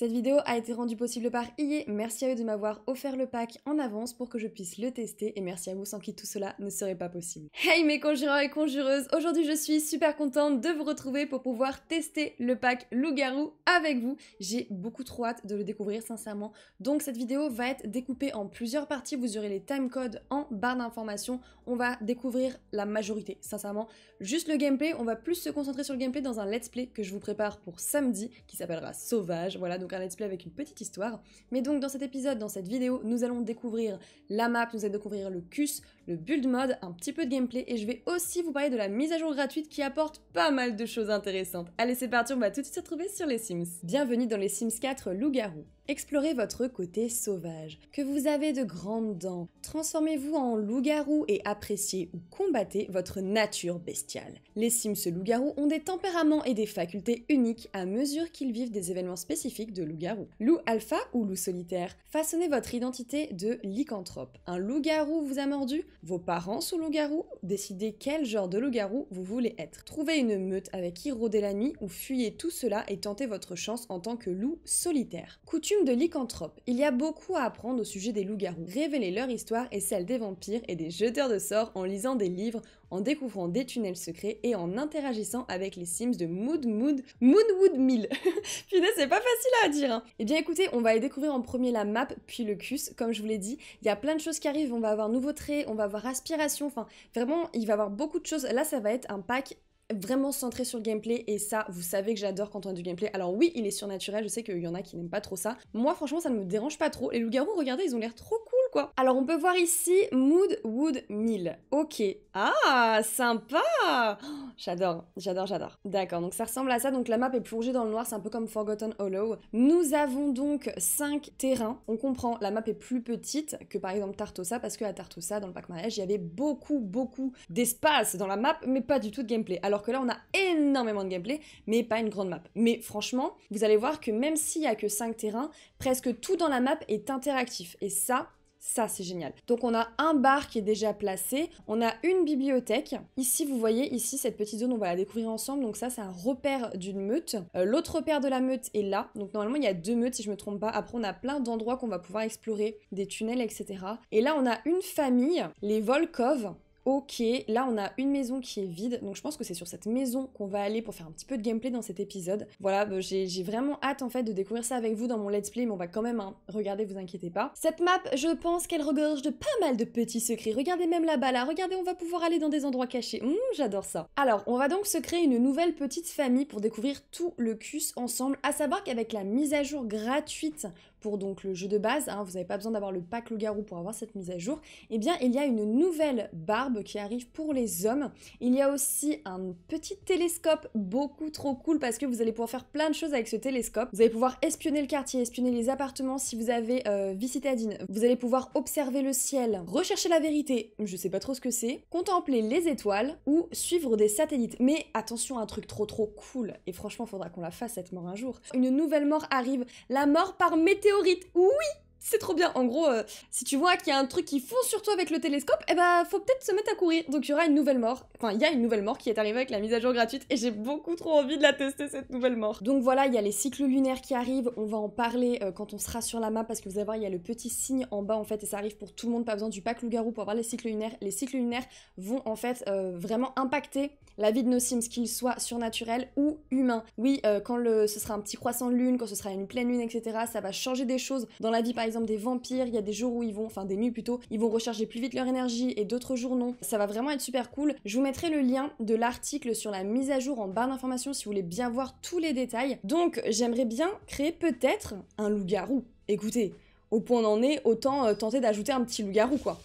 Cette vidéo a été rendue possible par IE, merci à eux de m'avoir offert le pack en avance pour que je puisse le tester et merci à vous sans qui tout cela ne serait pas possible. Hey mes conjurants et conjureuses, aujourd'hui je suis super contente de vous retrouver pour pouvoir tester le pack loup-garou avec vous. J'ai beaucoup trop hâte de le découvrir sincèrement. Donc cette vidéo va être découpée en plusieurs parties, vous aurez les timecodes en barre d'informations, on va découvrir la majorité sincèrement. Juste le gameplay, on va plus se concentrer sur le gameplay dans un let's play que je vous prépare pour samedi qui s'appellera Sauvage, voilà un let's play avec une petite histoire. Mais donc dans cet épisode, dans cette vidéo, nous allons découvrir la map, nous allons découvrir le CUS, le build mode, un petit peu de gameplay et je vais aussi vous parler de la mise à jour gratuite qui apporte pas mal de choses intéressantes. Allez c'est parti, on va tout de suite se retrouver sur les Sims. Bienvenue dans les Sims 4 Loup-garou. Explorez votre côté sauvage, que vous avez de grandes dents, transformez-vous en loup-garou et appréciez ou combattez votre nature bestiale. Les Sims loup-garou ont des tempéraments et des facultés uniques à mesure qu'ils vivent des événements spécifiques de loup-garou. Loup alpha ou loup solitaire, façonnez votre identité de lycanthrope. Un loup-garou vous a mordu vos parents sont loups-garous, décidez quel genre de loup-garou vous voulez être. Trouvez une meute avec qui rôder la nuit ou fuyez tout cela et tentez votre chance en tant que loup solitaire. Coutume de lycanthrope. Il y a beaucoup à apprendre au sujet des loups-garous. Révélez leur histoire et celle des vampires et des jeteurs de sorts en lisant des livres, en découvrant des tunnels secrets et en interagissant avec les Sims de Mood Mood Moonwood Mill. Punaise, c'est pas facile à dire. Hein. Eh bien écoutez, on va aller découvrir en premier la map puis le cus. Comme je vous l'ai dit, il y a plein de choses qui arrivent. On va avoir nouveau trait, on va aspiration, enfin vraiment il va avoir beaucoup de choses. Là ça va être un pack vraiment centré sur le gameplay et ça vous savez que j'adore quand on a du gameplay alors oui il est surnaturel je sais qu'il y en a qui n'aiment pas trop ça moi franchement ça ne me dérange pas trop les loups-garous regardez ils ont l'air trop cool alors on peut voir ici Mood Wood Mill. Ok. Ah, sympa oh, J'adore, j'adore, j'adore. D'accord, donc ça ressemble à ça. Donc la map est plongée dans le noir, c'est un peu comme Forgotten Hollow. Nous avons donc 5 terrains. On comprend, la map est plus petite que par exemple Tartosa, parce que à Tartosa, dans le pack mariage, il y avait beaucoup, beaucoup d'espace dans la map, mais pas du tout de gameplay. Alors que là, on a énormément de gameplay, mais pas une grande map. Mais franchement, vous allez voir que même s'il y a que 5 terrains, presque tout dans la map est interactif. Et ça, ça, c'est génial. Donc on a un bar qui est déjà placé, on a une bibliothèque. Ici, vous voyez, ici, cette petite zone, on va la découvrir ensemble. Donc ça, c'est un repère d'une meute. Euh, l'autre repère de la meute est là. Donc normalement, il y a deux meutes, si je me trompe pas. Après, on a plein d'endroits qu'on va pouvoir explorer, des tunnels, etc. Et là, on a une famille, les Volkov. Ok, là on a une maison qui est vide, donc je pense que c'est sur cette maison qu'on va aller pour faire un petit peu de gameplay dans cet épisode. Voilà, euh, j'ai vraiment hâte en fait de découvrir ça avec vous dans mon let's play, mais on va quand même hein, regarder, vous inquiétez pas. Cette map, je pense qu'elle regorge de pas mal de petits secrets. Regardez même là-bas, là, regardez, on va pouvoir aller dans des endroits cachés. Hum, j'adore ça. Alors, on va donc se créer une nouvelle petite famille pour découvrir tout le CUS ensemble, à savoir qu'avec la mise à jour gratuite pour donc le jeu de base, hein, vous n'avez pas besoin d'avoir le pack le garou pour avoir cette mise à jour, eh bien il y a une nouvelle barbe qui arrive pour les hommes. Il y a aussi un petit télescope beaucoup trop cool parce que vous allez pouvoir faire plein de choses avec ce télescope. Vous allez pouvoir espionner le quartier, espionner les appartements si vous avez euh, visite à Vous allez pouvoir observer le ciel, rechercher la vérité, je sais pas trop ce que c'est, contempler les étoiles ou suivre des satellites. Mais attention, un truc trop trop cool, et franchement il faudra qu'on la fasse cette mort un jour. Une nouvelle mort arrive, la mort par météorite météorite, oui c'est trop bien. En gros, euh, si tu vois qu'il y a un truc qui fonce sur toi avec le télescope, eh ben, faut peut-être se mettre à courir. Donc, il y aura une nouvelle mort. Enfin, il y a une nouvelle mort qui est arrivée avec la mise à jour gratuite et j'ai beaucoup trop envie de la tester, cette nouvelle mort. Donc, voilà, il y a les cycles lunaires qui arrivent. On va en parler euh, quand on sera sur la map parce que vous allez voir, il y a le petit signe en bas en fait et ça arrive pour tout le monde. Pas besoin du pack loup-garou pour avoir les cycles lunaires. Les cycles lunaires vont en fait euh, vraiment impacter la vie de nos Sims, qu'ils soient surnaturels ou humains. Oui, quand le, ce sera un petit croissant de lune, quand ce sera une pleine lune, etc., ça va changer des choses dans la vie, par exemple des vampires, il y a des jours où ils vont, enfin des nuits plutôt, ils vont recharger plus vite leur énergie et d'autres jours non. Ça va vraiment être super cool. Je vous mettrai le lien de l'article sur la mise à jour en barre d'information si vous voulez bien voir tous les détails. Donc j'aimerais bien créer peut-être un loup-garou. Écoutez, au point d'en on est, autant euh, tenter d'ajouter un petit loup-garou quoi.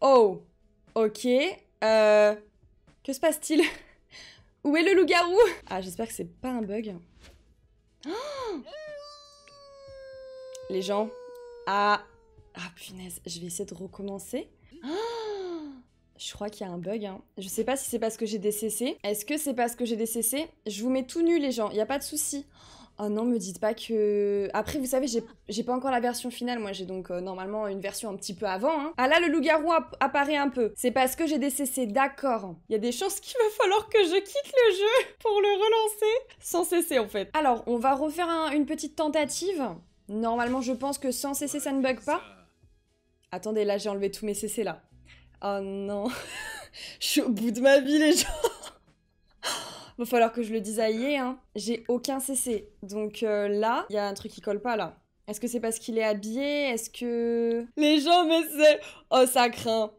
Oh, ok. Euh, que se passe-t-il Où est le loup-garou Ah, j'espère que c'est pas un bug. Oh les gens, ah, Ah punaise, je vais essayer de recommencer. Ah, je crois qu'il y a un bug. Hein. Je sais pas si c'est parce que j'ai des CC. Est-ce que c'est parce que j'ai des CC Je vous mets tout nu les gens, il n'y a pas de souci. Oh non, me dites pas que... Après, vous savez, j'ai pas encore la version finale. Moi, j'ai donc euh, normalement une version un petit peu avant. Hein. Ah là, le loup-garou apparaît un peu. C'est parce que j'ai des CC, d'accord. Il y a des chances qu'il va falloir que je quitte le jeu pour le relancer sans cesser, en fait. Alors, on va refaire une petite tentative. Normalement, je pense que sans CC, ça ne bug pas. Attendez, là, j'ai enlevé tous mes CC, là. Oh non. je suis au bout de ma vie, les gens. Va falloir que je le dise à hein. J'ai aucun CC. Donc euh, là, il y a un truc qui colle pas, là. Est-ce que c'est parce qu'il est habillé Est-ce que... Les gens, mais c'est... Oh, ça craint.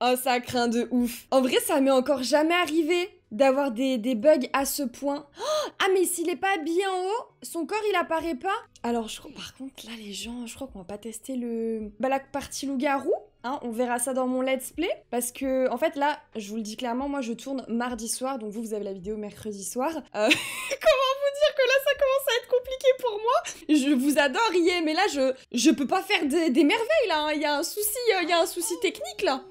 Oh, ça craint de ouf. En vrai, ça m'est encore jamais arrivé d'avoir des, bugs à ce point. Oh, ah mais s'il est pas bien haut, son corps il apparaît pas. Alors je par contre là les gens, je crois qu'on va pas tester le balak party loup-garou. Hein. on verra ça dans mon let's play parce que en fait là je vous le dis clairement moi je tourne mardi soir donc vous vous avez la vidéo mercredi soir euh, comment vous dire que là ça commence à être compliqué pour moi je vous adore Yé mais là je je peux pas faire des, merveilles là hein. il y a un souci euh, il y a un souci technique là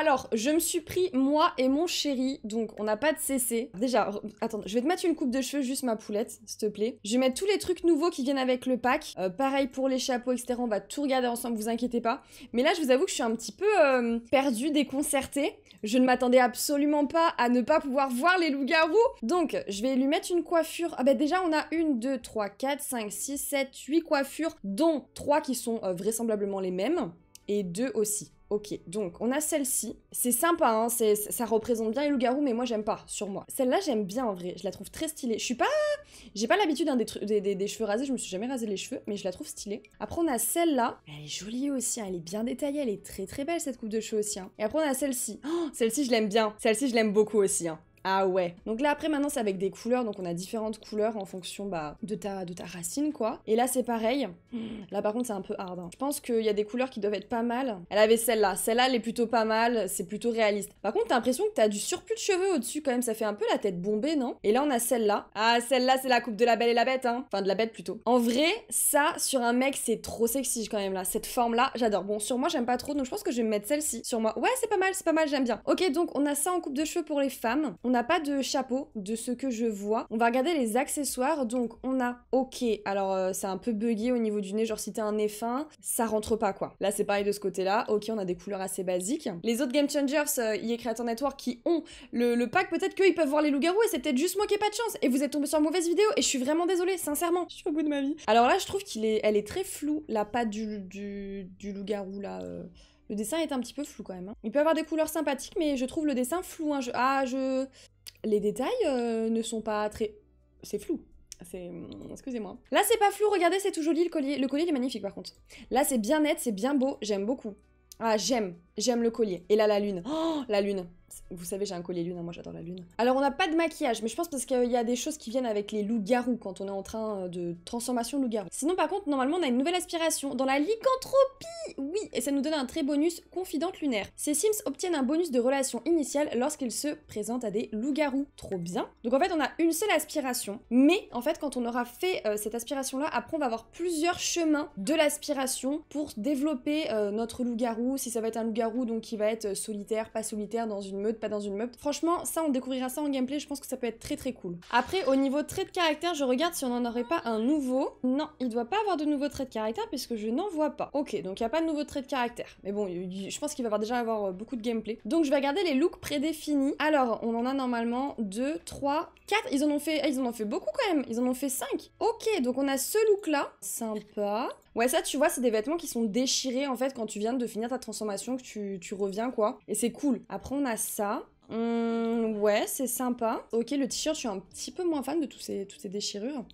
alors, je me suis pris moi et mon chéri, donc on n'a pas de CC. Déjà, attends, je vais te mettre une coupe de cheveux, juste ma poulette, s'il te plaît. Je vais mettre tous les trucs nouveaux qui viennent avec le pack. Euh, pareil pour les chapeaux, etc. On va tout regarder ensemble, vous inquiétez pas. Mais là, je vous avoue que je suis un petit peu perdu perdue, déconcertée. Je ne m'attendais absolument pas à ne pas pouvoir voir les loups-garous. Donc, je vais lui mettre une coiffure. Ah ben déjà, on a une, deux, trois, quatre, cinq, six, sept, huit coiffures, dont trois qui sont euh, vraisemblablement les mêmes et deux aussi. Ok, donc on a celle-ci. C'est sympa, hein, ça représente bien les loups-garous, mais moi j'aime pas, sur moi. Celle-là, j'aime bien en vrai, je la trouve très stylée. Je suis pas. J'ai pas l'habitude hein, des, cheveux rasés, je me suis jamais rasé les cheveux, mais je la trouve stylée. Après, on a celle-là. Elle est jolie aussi, hein. elle est bien détaillée, elle est très très belle cette coupe de cheveux aussi. Hein. Et après, on a celle-ci. Oh, celle-ci, je l'aime bien. Celle-ci, je l'aime beaucoup aussi. Ah ouais. Donc là après maintenant c'est avec des couleurs, donc on a différentes couleurs en fonction bah, de, ta, de ta racine quoi. Et là c'est pareil. Là par contre c'est un peu hard. Hein. Je pense qu'il y a des couleurs qui doivent être pas mal. Elle avait celle-là. Celle-là elle est plutôt pas mal, c'est plutôt réaliste. Par contre t'as l'impression que t'as du surplus de cheveux au-dessus quand même, ça fait un peu la tête bombée non Et là on a celle-là. Ah celle-là c'est la coupe de la belle et la bête hein. Enfin de la bête plutôt. En vrai ça sur un mec c'est trop sexy quand même là. Cette forme là j'adore. Bon sur moi j'aime pas trop donc je pense que je vais me mettre celle-ci sur moi. Ouais c'est pas mal, c'est pas mal j'aime bien. Ok donc on a ça en coupe de cheveux pour les femmes. On n'a pas de chapeau de ce que je vois. On va regarder les accessoires. Donc on a ok. Alors euh, c'est un peu buggé au niveau du nez, genre si t'as un nez fin, ça rentre pas quoi. Là c'est pareil de ce côté-là. Ok, on a des couleurs assez basiques. Les autres Game Changers, euh, y Creator Network qui ont le, pack, peut-être qu'ils peuvent voir les loups-garous et c'est peut-être juste moi qui ai pas de chance. Et vous êtes tombé sur une mauvaise vidéo et je suis vraiment désolée, sincèrement. Je suis au bout de ma vie. Alors là, je trouve qu'elle est, elle est très floue, la patte du, loup-garou là. Euh. Le dessin est un petit peu flou quand même. Hein. Il peut avoir des couleurs sympathiques, mais je trouve le dessin flou. Hein. Ah, je... Les détails euh, ne sont pas très... C'est flou. C'est... Hum, excusez-moi. Là, c'est pas flou, regardez, c'est tout joli, le collier. Le collier, il est magnifique, par contre. Là, c'est bien net, c'est bien beau, j'aime beaucoup. Ah, j'aime. J'aime le collier. Et là, la lune. Oh, la lune. Vous savez, j'ai un collier lune, hein, moi j'adore la lune. Alors on n'a pas de maquillage, mais je pense parce qu'il y a des choses qui viennent avec les loups-garous quand on est en train euh, de transformation loups garou Sinon par contre, normalement on a une nouvelle aspiration dans la lycanthropie Oui Et ça nous donne un très bonus confidente lunaire. Ces sims obtiennent un bonus de relation initiale lorsqu'ils se présentent à des loups-garous. Trop bien Donc en fait on a une seule aspiration, mais en fait quand on aura fait euh, cette aspiration-là, après on va avoir plusieurs chemins de l'aspiration pour développer euh, notre loup-garou, si ça va être un loup-garou donc qui va être solitaire, pas solitaire, dans une meute pas dans une meute. Franchement, ça, on découvrira ça en gameplay, je pense que ça peut être très très cool. Après, au niveau trait de caractère, je regarde si on n'en aurait pas un nouveau. Non, il doit pas avoir de nouveau trait de caractère puisque je n'en vois pas. Ok, donc il n'y a pas de nouveau trait de caractère. Mais bon, je pense qu'il va déjà avoir euh, beaucoup de gameplay. Donc je vais regarder les looks prédéfinis. Alors, on en a normalement 2, 3, 4. Ils en ont fait, ah, ils en ont fait beaucoup quand même. Ils en ont fait 5. Ok, donc on a ce look là. Sympa. Ouais, ça, tu vois, c'est des vêtements qui sont déchirés en fait quand tu viens de finir ta transformation, que tu, tu reviens quoi. Et c'est cool. Après, on a ça. Hum, ouais, c'est sympa. Ok, le t-shirt, je suis un petit peu moins fan de tous ces, toutes ces déchirures.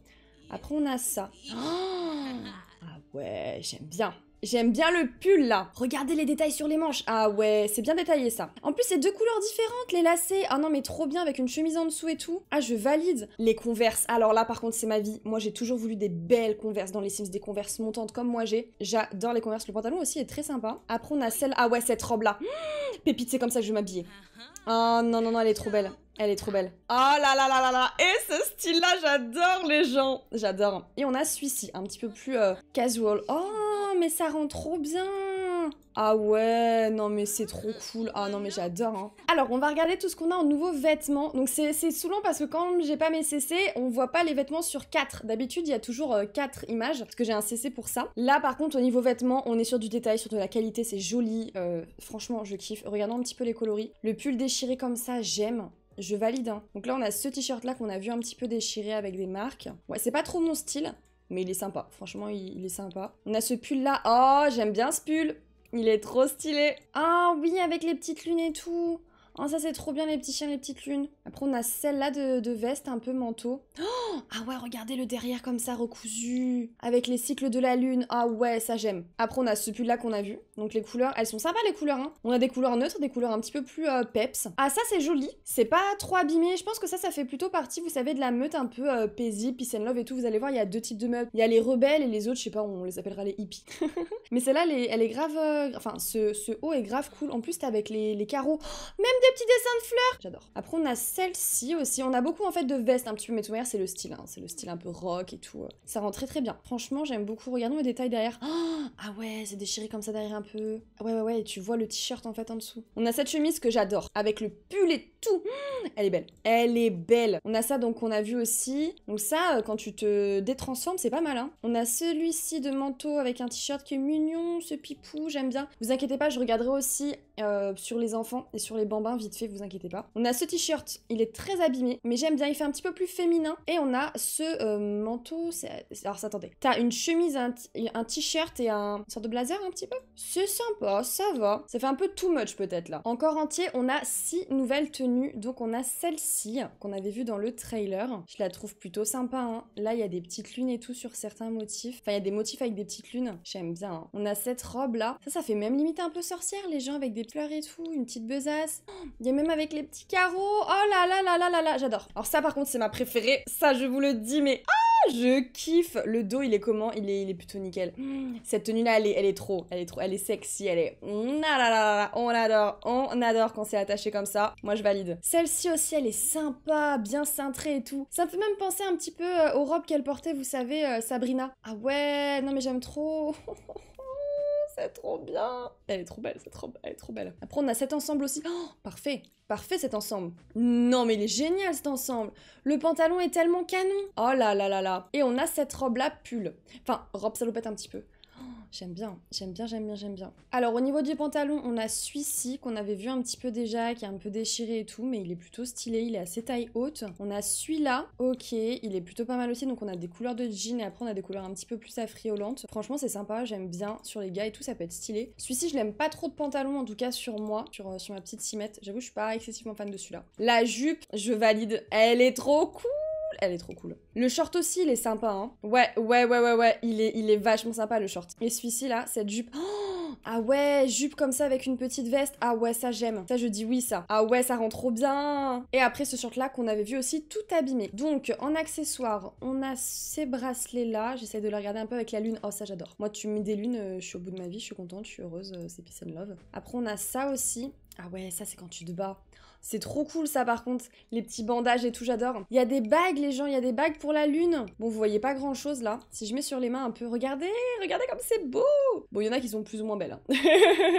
Après, on a ça. ah ouais, j'aime bien. J'aime bien le pull là. Regardez les détails sur les manches. Ah ouais, c'est bien détaillé ça. En plus, c'est deux couleurs différentes, les lacets. Ah non, mais trop bien avec une chemise en dessous et tout. Ah, je valide. Les converses. Alors là, par contre, c'est ma vie. Moi, j'ai toujours voulu des belles converses dans les Sims, des converses montantes comme moi j'ai. J'adore les converses. Le pantalon aussi est très sympa. Après, on a celle. Ah ouais, cette robe là. pépite, c'est comme ça que je vais m'habiller. Uh-huh. Ah non, non, non, elle est trop belle. Elle est trop belle. Oh là là là là là Et ce style-là, j'adore les gens J'adore. Et on a celui-ci, un petit peu plus euh, casual. Oh mais ça rend trop bien ah ouais, non mais c'est trop cool. Ah non mais j'adore. Hein. Alors on va regarder tout ce qu'on a en nouveaux vêtements. Donc c'est saoulant parce que quand j'ai pas mes CC, on voit pas les vêtements sur 4. D'habitude il y a toujours 4 euh, images parce que j'ai un CC pour ça. Là par contre au niveau vêtements, on est sur du détail, sur de la qualité, c'est joli. Euh, franchement je kiffe. Regardons un petit peu les coloris. Le pull déchiré comme ça, j'aime je valide. Hein. Donc là, on a ce t-shirt là qu'on a vu un petit peu déchiré avec des marques. Ouais, c'est pas trop mon style. Mais il est sympa. Franchement, il, est sympa. On a ce pull-là. Oh, j'aime bien ce pull. Il est trop stylé. Ah oui, avec les petites lunes et tout. Oh, ça c'est trop bien les petits chiens, les petites lunes. Après, on a celle-là de, veste, un peu manteau. Oh, ah ouais, regardez le derrière comme ça, recousu. Avec les cycles de la lune. Ah ouais, ça j'aime. Après, on a ce pull-là qu'on a vu. Donc les couleurs, elles sont sympas les couleurs. Hein. On a des couleurs neutres, des couleurs un petit peu plus euh, peps. Ah ça c'est joli. C'est pas trop abîmé. Je pense que ça, ça fait plutôt partie, vous savez, de la meute un peu euh, paisible, peace and love et tout. Vous allez voir, il y a deux types de meutes. Il y a les rebelles et les autres, je sais pas, on les appellera les hippies. Mais celle-là, elle, est grave... Euh, enfin, ce, haut est grave cool. En plus, t'as avec les, les carreaux. Oh, même des des petits dessins de fleurs. J'adore. Après, on a celle-ci aussi. On a beaucoup en fait de vestes un petit peu, mais tout c'est le style. Hein. C'est le style un peu rock et tout. Euh. Ça rend très très bien. Franchement, j'aime beaucoup. Regardons les détails derrière. Oh ah ouais, c'est déchiré comme ça derrière un peu. Ah ouais, ouais, ouais. Et tu vois le t-shirt en fait en dessous. On a cette chemise que j'adore, avec le pull et tout. Mmh, elle est belle. Elle est belle. On a ça donc on a vu aussi. Donc ça, euh, quand tu te détransformes, c'est pas mal. Hein. On a celui-ci de manteau avec un t-shirt qui est mignon, ce pipou, j'aime bien. Vous inquiétez pas, je regarderai aussi euh, sur les enfants et sur les bambins vite fait, vous inquiétez pas. On a ce t-shirt, il est très abîmé, mais j'aime bien, il fait un petit peu plus féminin. Et on a ce euh, manteau, alors ça, attendez, t'as une chemise, un, t-shirt et un une sorte de blazer un petit peu. C'est sympa, ça va. Ça fait un peu too much peut-être là. Encore entier, on a six nouvelles tenues, donc on a celle-ci qu'on avait vue dans le trailer. Je la trouve plutôt sympa. Hein. Là, il y a des petites lunes et tout sur certains motifs. Enfin, il y a des motifs avec des petites lunes. J'aime bien. Hein. On a cette robe là. Ça, ça fait même limite un peu sorcière, les gens avec des fleurs et tout, une petite besace. Oh, il y a même avec les petits carreaux. Oh là là là là là là, j'adore. Alors ça par contre c'est ma préférée, ça je vous le dis mais... Ah, je kiffe Le dos, il est comment il est, il est plutôt nickel. Hmm. Cette tenue-là, elle est, elle est trop, elle est trop, elle est sexy, elle est... on adore, on adore quand c'est attaché comme ça. Moi, je valide. Celle-ci aussi, elle est sympa, bien cintrée et tout. Ça me fait même penser un petit peu euh, aux robes qu'elle portait, vous savez, euh, Sabrina. Ah ouais, non mais j'aime trop c'est trop bien. Elle est trop belle, c'est trop, elle est trop belle. Après, on a cet ensemble aussi. Oh, parfait, parfait cet ensemble. Non, mais il est génial cet ensemble. Le pantalon est tellement canon. Oh là là là là. Et on a cette robe là, pull. Enfin, robe salopette un petit peu. J'aime bien, j'aime bien, j'aime bien, j'aime bien. Alors au niveau du pantalon, on a celui-ci qu'on avait vu un petit peu déjà, qui est un peu déchiré et tout, mais il est plutôt stylé, il est assez taille haute. On a celui-là, ok, il est plutôt pas mal aussi, donc on a des couleurs de jean et après on a des couleurs un petit peu plus affriolantes. Franchement c'est sympa, j'aime bien sur les gars et tout, ça peut être stylé. Celui-ci je l'aime pas trop de pantalon en tout cas sur moi, sur, euh, sur ma petite cimette. J'avoue je suis pas excessivement fan de celui-là. La jupe, je valide, elle est trop cool elle est trop cool. Le short aussi, il est sympa, hein. Ouais, ouais, ouais, ouais, ouais. Il est, il est vachement sympa, le short. Et celui-ci, là, cette jupe... Oh, ah ouais, jupe comme ça avec une petite veste. Ah ouais, ça j'aime. Ça je dis oui ça. Ah ouais, ça rend trop bien. Et après ce short là qu'on avait vu aussi tout abîmé. Donc en accessoires, on a ces bracelets là. J'essaie de le regarder un peu avec la lune. Oh ça j'adore. Moi tu mets des lunes, euh, je suis au bout de ma vie, je suis contente, je suis heureuse, euh, c'est peace love. Après on a ça aussi. Ah ouais, ça c'est quand tu te bats. C'est trop cool ça par contre, les petits bandages et tout, j'adore. Il y a des bagues les gens, il y a des bagues pour la lune. Bon, vous voyez pas grand chose là. Si je mets sur les mains un peu, regardez, regardez comme c'est beau. Bon, il y en a qui sont plus ou moins belles. Hein.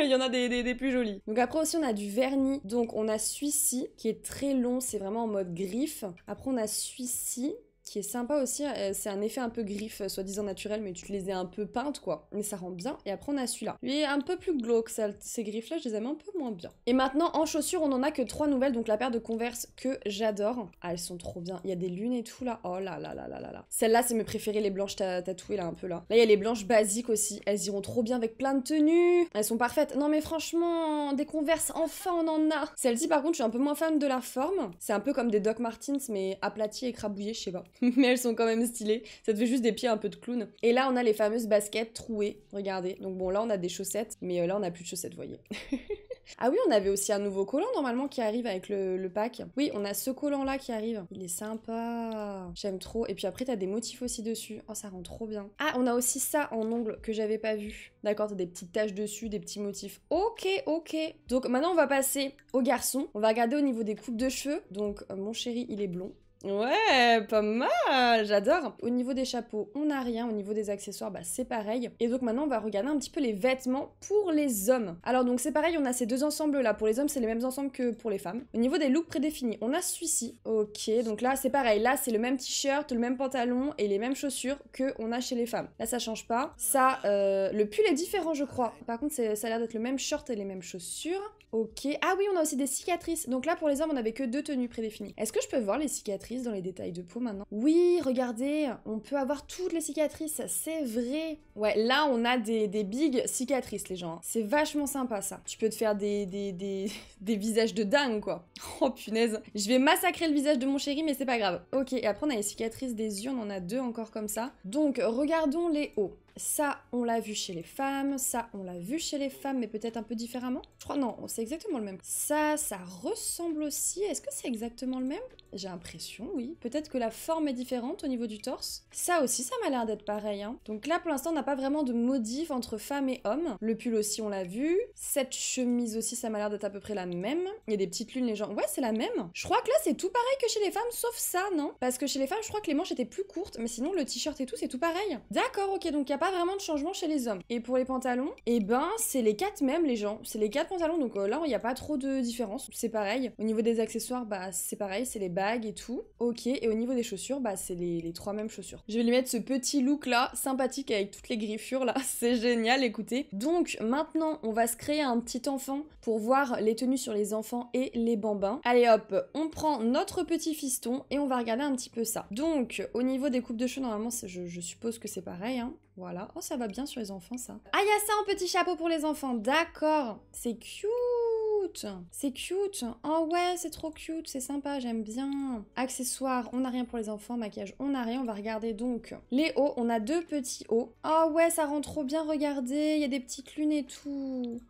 Il y en a des, des, plus jolies. Donc après aussi, on a du vernis. Donc on a celui-ci qui est très long, c'est vraiment en mode griffe. Après, on a celui-ci qui est sympa aussi, euh, c'est un effet un peu griffe, euh, soi-disant naturel, mais tu les as un peu peintes, quoi. Mais ça rend bien. Et après, on a celui-là. Lui est un peu plus glauque, ça, ces griffes-là, je les aime un peu moins bien. Et maintenant, en chaussures, on en a que trois nouvelles. Donc, la paire de Converse que j'adore. Ah, elles sont trop bien. Il y a des lunes et tout, là. Oh là là là là là là. celle là c'est mes préférées, les blanches tatouées, là, un peu là. Là, il y a les blanches basiques aussi. Elles iront trop bien avec plein de tenues. Elles sont parfaites. Non, mais franchement, des Converse, enfin, on en a. celle ci par contre, je suis un peu moins fan de la forme. C'est un peu comme des Doc Martens, mais aplatis et je sais pas. mais elles sont quand même stylées. Ça te fait juste des pieds un peu de clown. Et là, on a les fameuses baskets trouées, regardez. Donc bon, là, on a des chaussettes, mais euh, là, on n'a plus de chaussettes, voyez. ah oui, on avait aussi un nouveau collant normalement qui arrive avec le, pack. Oui, on a ce collant là qui arrive. Il est sympa. J'aime trop. Et puis après, t'as des motifs aussi dessus. Oh, ça rend trop bien. Ah, on a aussi ça en ongle que j'avais pas vu. D'accord, t'as des petites taches dessus, des petits motifs. Ok, ok. Donc maintenant, on va passer au garçon. On va regarder au niveau des coupes de cheveux. Donc, euh, mon chéri, il est blond. Ouais, pas mal, j'adore. Au niveau des chapeaux, on n'a rien. Au niveau des accessoires, bah, c'est pareil. Et donc maintenant, on va regarder un petit peu les vêtements pour les hommes. Alors donc c'est pareil, on a ces deux ensembles là. Pour les hommes, c'est les mêmes ensembles que pour les femmes. Au niveau des looks prédéfinis, on a celui-ci. Ok, donc là c'est pareil. Là c'est le même t-shirt, le même pantalon et les mêmes chaussures que on a chez les femmes. Là ça change pas. Ça, euh, le pull est différent je crois. Par contre, ça a l'air d'être le même short et les mêmes chaussures. Ok. Ah oui, on a aussi des cicatrices. Donc là, pour les hommes, on n'avait que deux tenues prédéfinies. Est-ce que je peux voir les cicatrices dans les détails de peau maintenant Oui, regardez, on peut avoir toutes les cicatrices, c'est vrai. Ouais, là, on a des, big cicatrices, les gens. Hein. C'est vachement sympa, ça. Tu peux te faire des, des, des, des visages de dingue, quoi. Oh, punaise. Je vais massacrer le visage de mon chéri, mais c'est pas grave. Ok, et après, on a les cicatrices des yeux, on en a deux encore comme ça. Donc, regardons les hauts. Ça, on l'a vu chez les femmes, ça, on l'a vu chez les femmes, mais peut-être un peu différemment. Je crois, non, c'est exactement le même. Ça, ça ressemble aussi. Est-ce que c'est exactement le même J'ai l'impression, oui. Peut-être que la forme est différente au niveau du torse. Ça aussi, ça m'a l'air d'être pareil. Hein. Donc là, pour l'instant, on n'a pas vraiment de modif entre femmes et hommes. Le pull aussi, on l'a vu. Cette chemise aussi, ça m'a l'air d'être à peu près la même. Il y a des petites lunes, les gens. Ouais, c'est la même. Je crois que là, c'est tout pareil que chez les femmes, sauf ça, non Parce que chez les femmes, je crois que les manches étaient plus courtes, mais sinon, le t-shirt et tout, c'est tout pareil. D'accord, ok, donc il a pas vraiment de changement chez les hommes. Et pour les pantalons, eh ben c'est les quatre mêmes les gens, c'est les quatre pantalons donc euh, là il n'y a pas trop de différence, c'est pareil. Au niveau des accessoires, bah c'est pareil, c'est les bagues et tout. Ok, et au niveau des chaussures, bah c'est les, trois mêmes chaussures. Je vais lui mettre ce petit look là, sympathique avec toutes les griffures là, c'est génial, écoutez. Donc maintenant on va se créer un petit enfant pour voir les tenues sur les enfants et les bambins. Allez hop, on prend notre petit fiston et on va regarder un petit peu ça. Donc au niveau des coupes de cheveux, normalement je, suppose que c'est pareil, hein. voilà. Oh, ça va bien sur les enfants, ça. Ah, il y a ça en petit chapeau pour les enfants. D'accord. C'est cute. C'est cute. Oh ouais, c'est trop cute. C'est sympa, j'aime bien. Accessoires, on n'a rien pour les enfants. Maquillage, on n'a rien. On va regarder donc les hauts. On a deux petits hauts. Oh ouais, ça rend trop bien. Regardez, il y a des petites lunes et tout.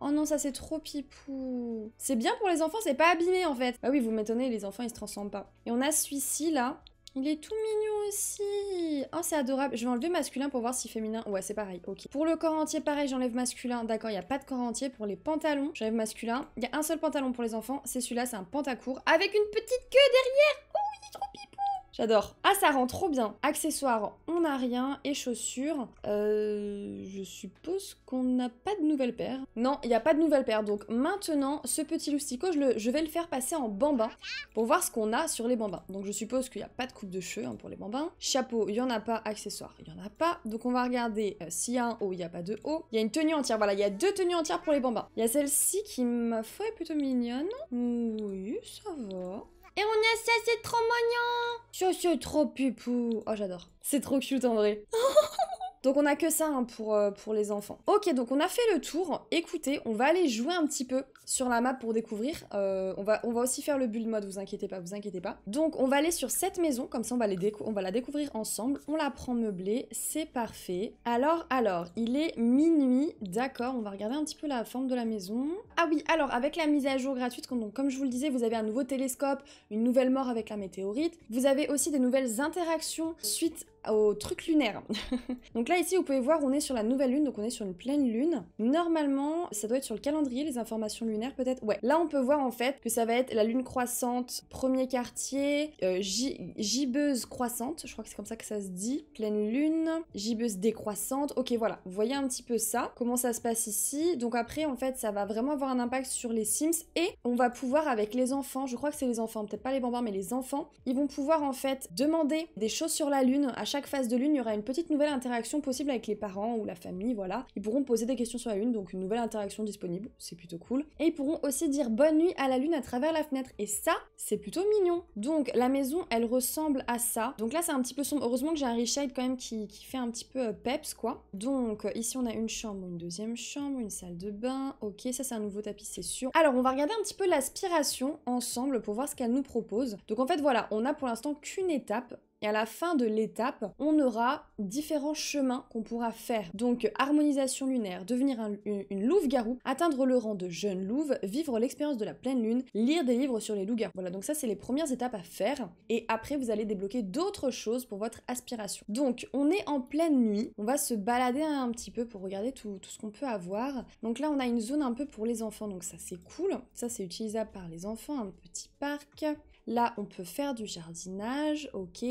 Oh non, ça c'est trop pipou. C'est bien pour les enfants, c'est pas abîmé en fait. Ah oui, vous m'étonnez, les enfants ils se transforment pas. Et on a celui-ci là. Il est tout mignon aussi. Oh, c'est adorable. Je vais enlever masculin pour voir si féminin. Ouais, c'est pareil. Ok. Pour le corps entier, pareil, j'enlève masculin. D'accord, il n'y a pas de corps entier. Pour les pantalons, j'enlève masculin. Il y a un seul pantalon pour les enfants. C'est celui-là, c'est un pantacourt avec une petite queue derrière. Oh, il est trop pipe J'adore. Ah, ça rend trop bien. Accessoires, on n'a rien. Et chaussures, euh, je suppose qu'on n'a pas de nouvelles paires. Non, il n'y a pas de nouvelles paires. Donc maintenant, ce petit loustico, je, vais le faire passer en bambin pour voir ce qu'on a sur les bambins. Donc je suppose qu'il n'y a pas de coupe de cheveux hein, pour les bambins. Chapeau, il n'y en a pas. Accessoires, il n'y en a pas. Donc on va regarder euh, s'il y a un haut, il n'y a pas de haut. Il y a une tenue entière. Voilà, il y a deux tenues entières pour les bambins. Il y a celle-ci qui, ma foi, est plutôt mignonne. Oui, ça va. Et on a ça, c'est trop mignon. Je suis trop pipou. Oh, j'adore. C'est trop cute en vrai. Donc on a que ça hein, pour, euh, pour les enfants. Ok, donc on a fait le tour. Écoutez, on va aller jouer un petit peu sur la map pour découvrir. Euh, on, va, on va aussi faire le build mode, vous inquiétez pas, vous inquiétez pas. Donc on va aller sur cette maison, comme ça on va, on va la découvrir ensemble. On la prend meublée, c'est parfait. Alors, alors, il est minuit, d'accord, on va regarder un petit peu la forme de la maison. Ah oui, alors avec la mise à jour gratuite, comme je vous le disais, vous avez un nouveau télescope, une nouvelle mort avec la météorite. Vous avez aussi des nouvelles interactions suite au truc lunaire. donc là ici vous pouvez voir on est sur la nouvelle lune, donc on est sur une pleine lune. Normalement ça doit être sur le calendrier, les informations lunaires peut-être. Ouais, là on peut voir en fait que ça va être la lune croissante, premier quartier, euh, gibbeuse croissante, je crois que c'est comme ça que ça se dit, pleine lune, gibbeuse décroissante. Ok voilà, voyez un petit peu ça, comment ça se passe ici. Donc après en fait ça va vraiment avoir un impact sur les Sims et on va pouvoir avec les enfants, je crois que c'est les enfants, peut-être pas les bambins mais les enfants, ils vont pouvoir en fait demander des choses sur la lune à chaque phase de lune, il y aura une petite nouvelle interaction possible avec les parents ou la famille, voilà. Ils pourront poser des questions sur la lune, donc une nouvelle interaction disponible, c'est plutôt cool. Et ils pourront aussi dire bonne nuit à la lune à travers la fenêtre, et ça, c'est plutôt mignon. Donc la maison, elle ressemble à ça. Donc là, c'est un petit peu sombre. Heureusement que j'ai un reshade quand même qui, qui, fait un petit peu euh, peps, quoi. Donc euh, ici, on a une chambre, une deuxième chambre, une salle de bain. Ok, ça, c'est un nouveau tapis, c'est sûr. Alors, on va regarder un petit peu l'aspiration ensemble pour voir ce qu'elle nous propose. Donc en fait, voilà, on a pour l'instant qu'une étape et à la fin de l'étape, on aura différents chemins qu'on pourra faire. Donc harmonisation lunaire, devenir une, louve-garou, atteindre le rang de jeune louve, vivre l'expérience de la pleine lune, lire des livres sur les loups-garous. Voilà, donc ça c'est les premières étapes à faire. Et après, vous allez débloquer d'autres choses pour votre aspiration. Donc on est en pleine nuit, on va se balader un petit peu pour regarder tout, tout ce qu'on peut avoir. Donc là, on a une zone un peu pour les enfants, donc ça c'est cool. Ça c'est utilisable par les enfants, un petit parc. Là, on peut faire du jardinage, ok.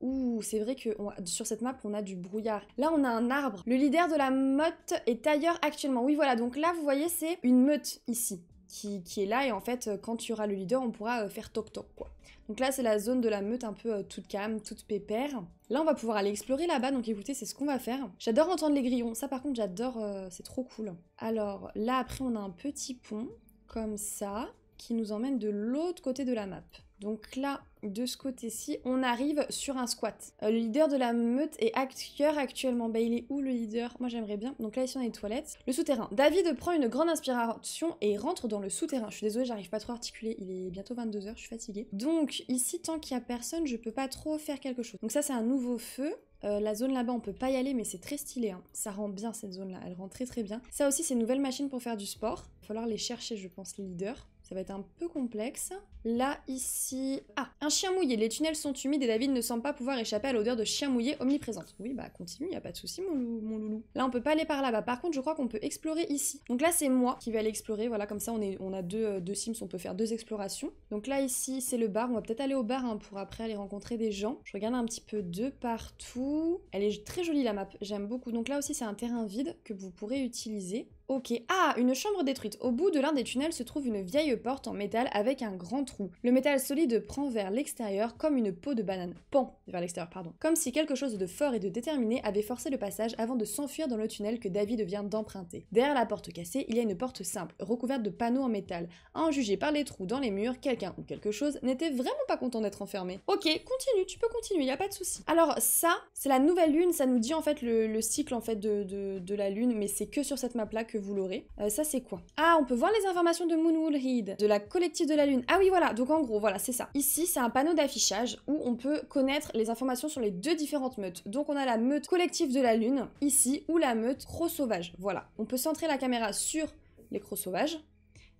Ouh, c'est vrai que sur cette map, on a du brouillard. Là, on a un arbre. Le leader de la meute est ailleurs actuellement. Oui, voilà, donc là, vous voyez, c'est une meute ici. Qui, est là et en fait quand il y aura le leader on pourra euh, faire toc toc quoi. Donc là c'est la zone de la meute un peu euh, toute calme, toute pépère. Là on va pouvoir aller explorer là-bas donc écoutez c'est ce qu'on va faire. J'adore entendre les grillons, ça par contre j'adore, euh, c'est trop cool. Alors là après on a un petit pont comme ça qui nous emmène de l'autre côté de la map. Donc là, de ce côté-ci, on arrive sur un squat. Euh, le leader de la meute est acteur actuellement. Bailey il est où le leader Moi, j'aimerais bien. Donc là, ici, on a les toilettes. Le souterrain. David prend une grande inspiration et rentre dans le souterrain. Je suis désolée, j'arrive pas trop à articuler. Il est bientôt 22h, je suis fatiguée. Donc ici, tant qu'il y a personne, je peux pas trop faire quelque chose. Donc ça, c'est un nouveau feu. Euh, la zone là-bas, on peut pas y aller, mais c'est très stylé. Hein. Ça rend bien cette zone-là, elle rend très très bien. Ça aussi, c'est une nouvelle machine pour faire du sport. Il va falloir les chercher, je pense, les leaders. Ça va être un peu complexe. Là, ici... Ah Un chien mouillé. Les tunnels sont humides et David ne semble pas pouvoir échapper à l'odeur de chien mouillé omniprésente. Oui, bah continue, y a pas de souci, mon, loulou. Là, on peut pas aller par là-bas. Par contre, je crois qu'on peut explorer ici. Donc là, c'est moi qui vais aller explorer. Voilà, comme ça, on, est, on a deux, euh, sims, on peut faire deux explorations. Donc là, ici, c'est le bar. On va peut-être aller au bar hein, pour après aller rencontrer des gens. Je regarde un petit peu de partout. Elle est très jolie, la map. J'aime beaucoup. Donc là aussi, c'est un terrain vide que vous pourrez utiliser. Ok, ah, une chambre détruite. Au bout de l'un des tunnels se trouve une vieille porte en métal avec un grand trou. Le métal solide prend vers l'extérieur comme une peau de banane. Pan vers l'extérieur, pardon. Comme si quelque chose de fort et de déterminé avait forcé le passage avant de s'enfuir dans le tunnel que David vient d'emprunter. Derrière la porte cassée, il y a une porte simple, recouverte de panneaux en métal. À en juger par les trous dans les murs, quelqu'un ou quelque chose n'était vraiment pas content d'être enfermé. Ok, continue, tu peux continuer, Il y a pas de souci. Alors ça, c'est la nouvelle lune, ça nous dit en fait le, cycle en fait de, de la lune, mais c'est que sur cette map là que vous l'aurez. Euh, ça, c'est quoi Ah, on peut voir les informations de Moonwood Reed, de la collective de la Lune. Ah oui, voilà. Donc, en gros, voilà, c'est ça. Ici, c'est un panneau d'affichage où on peut connaître les informations sur les deux différentes meutes. Donc, on a la meute collective de la Lune, ici, ou la meute croc sauvage. Voilà. On peut centrer la caméra sur les crocs sauvages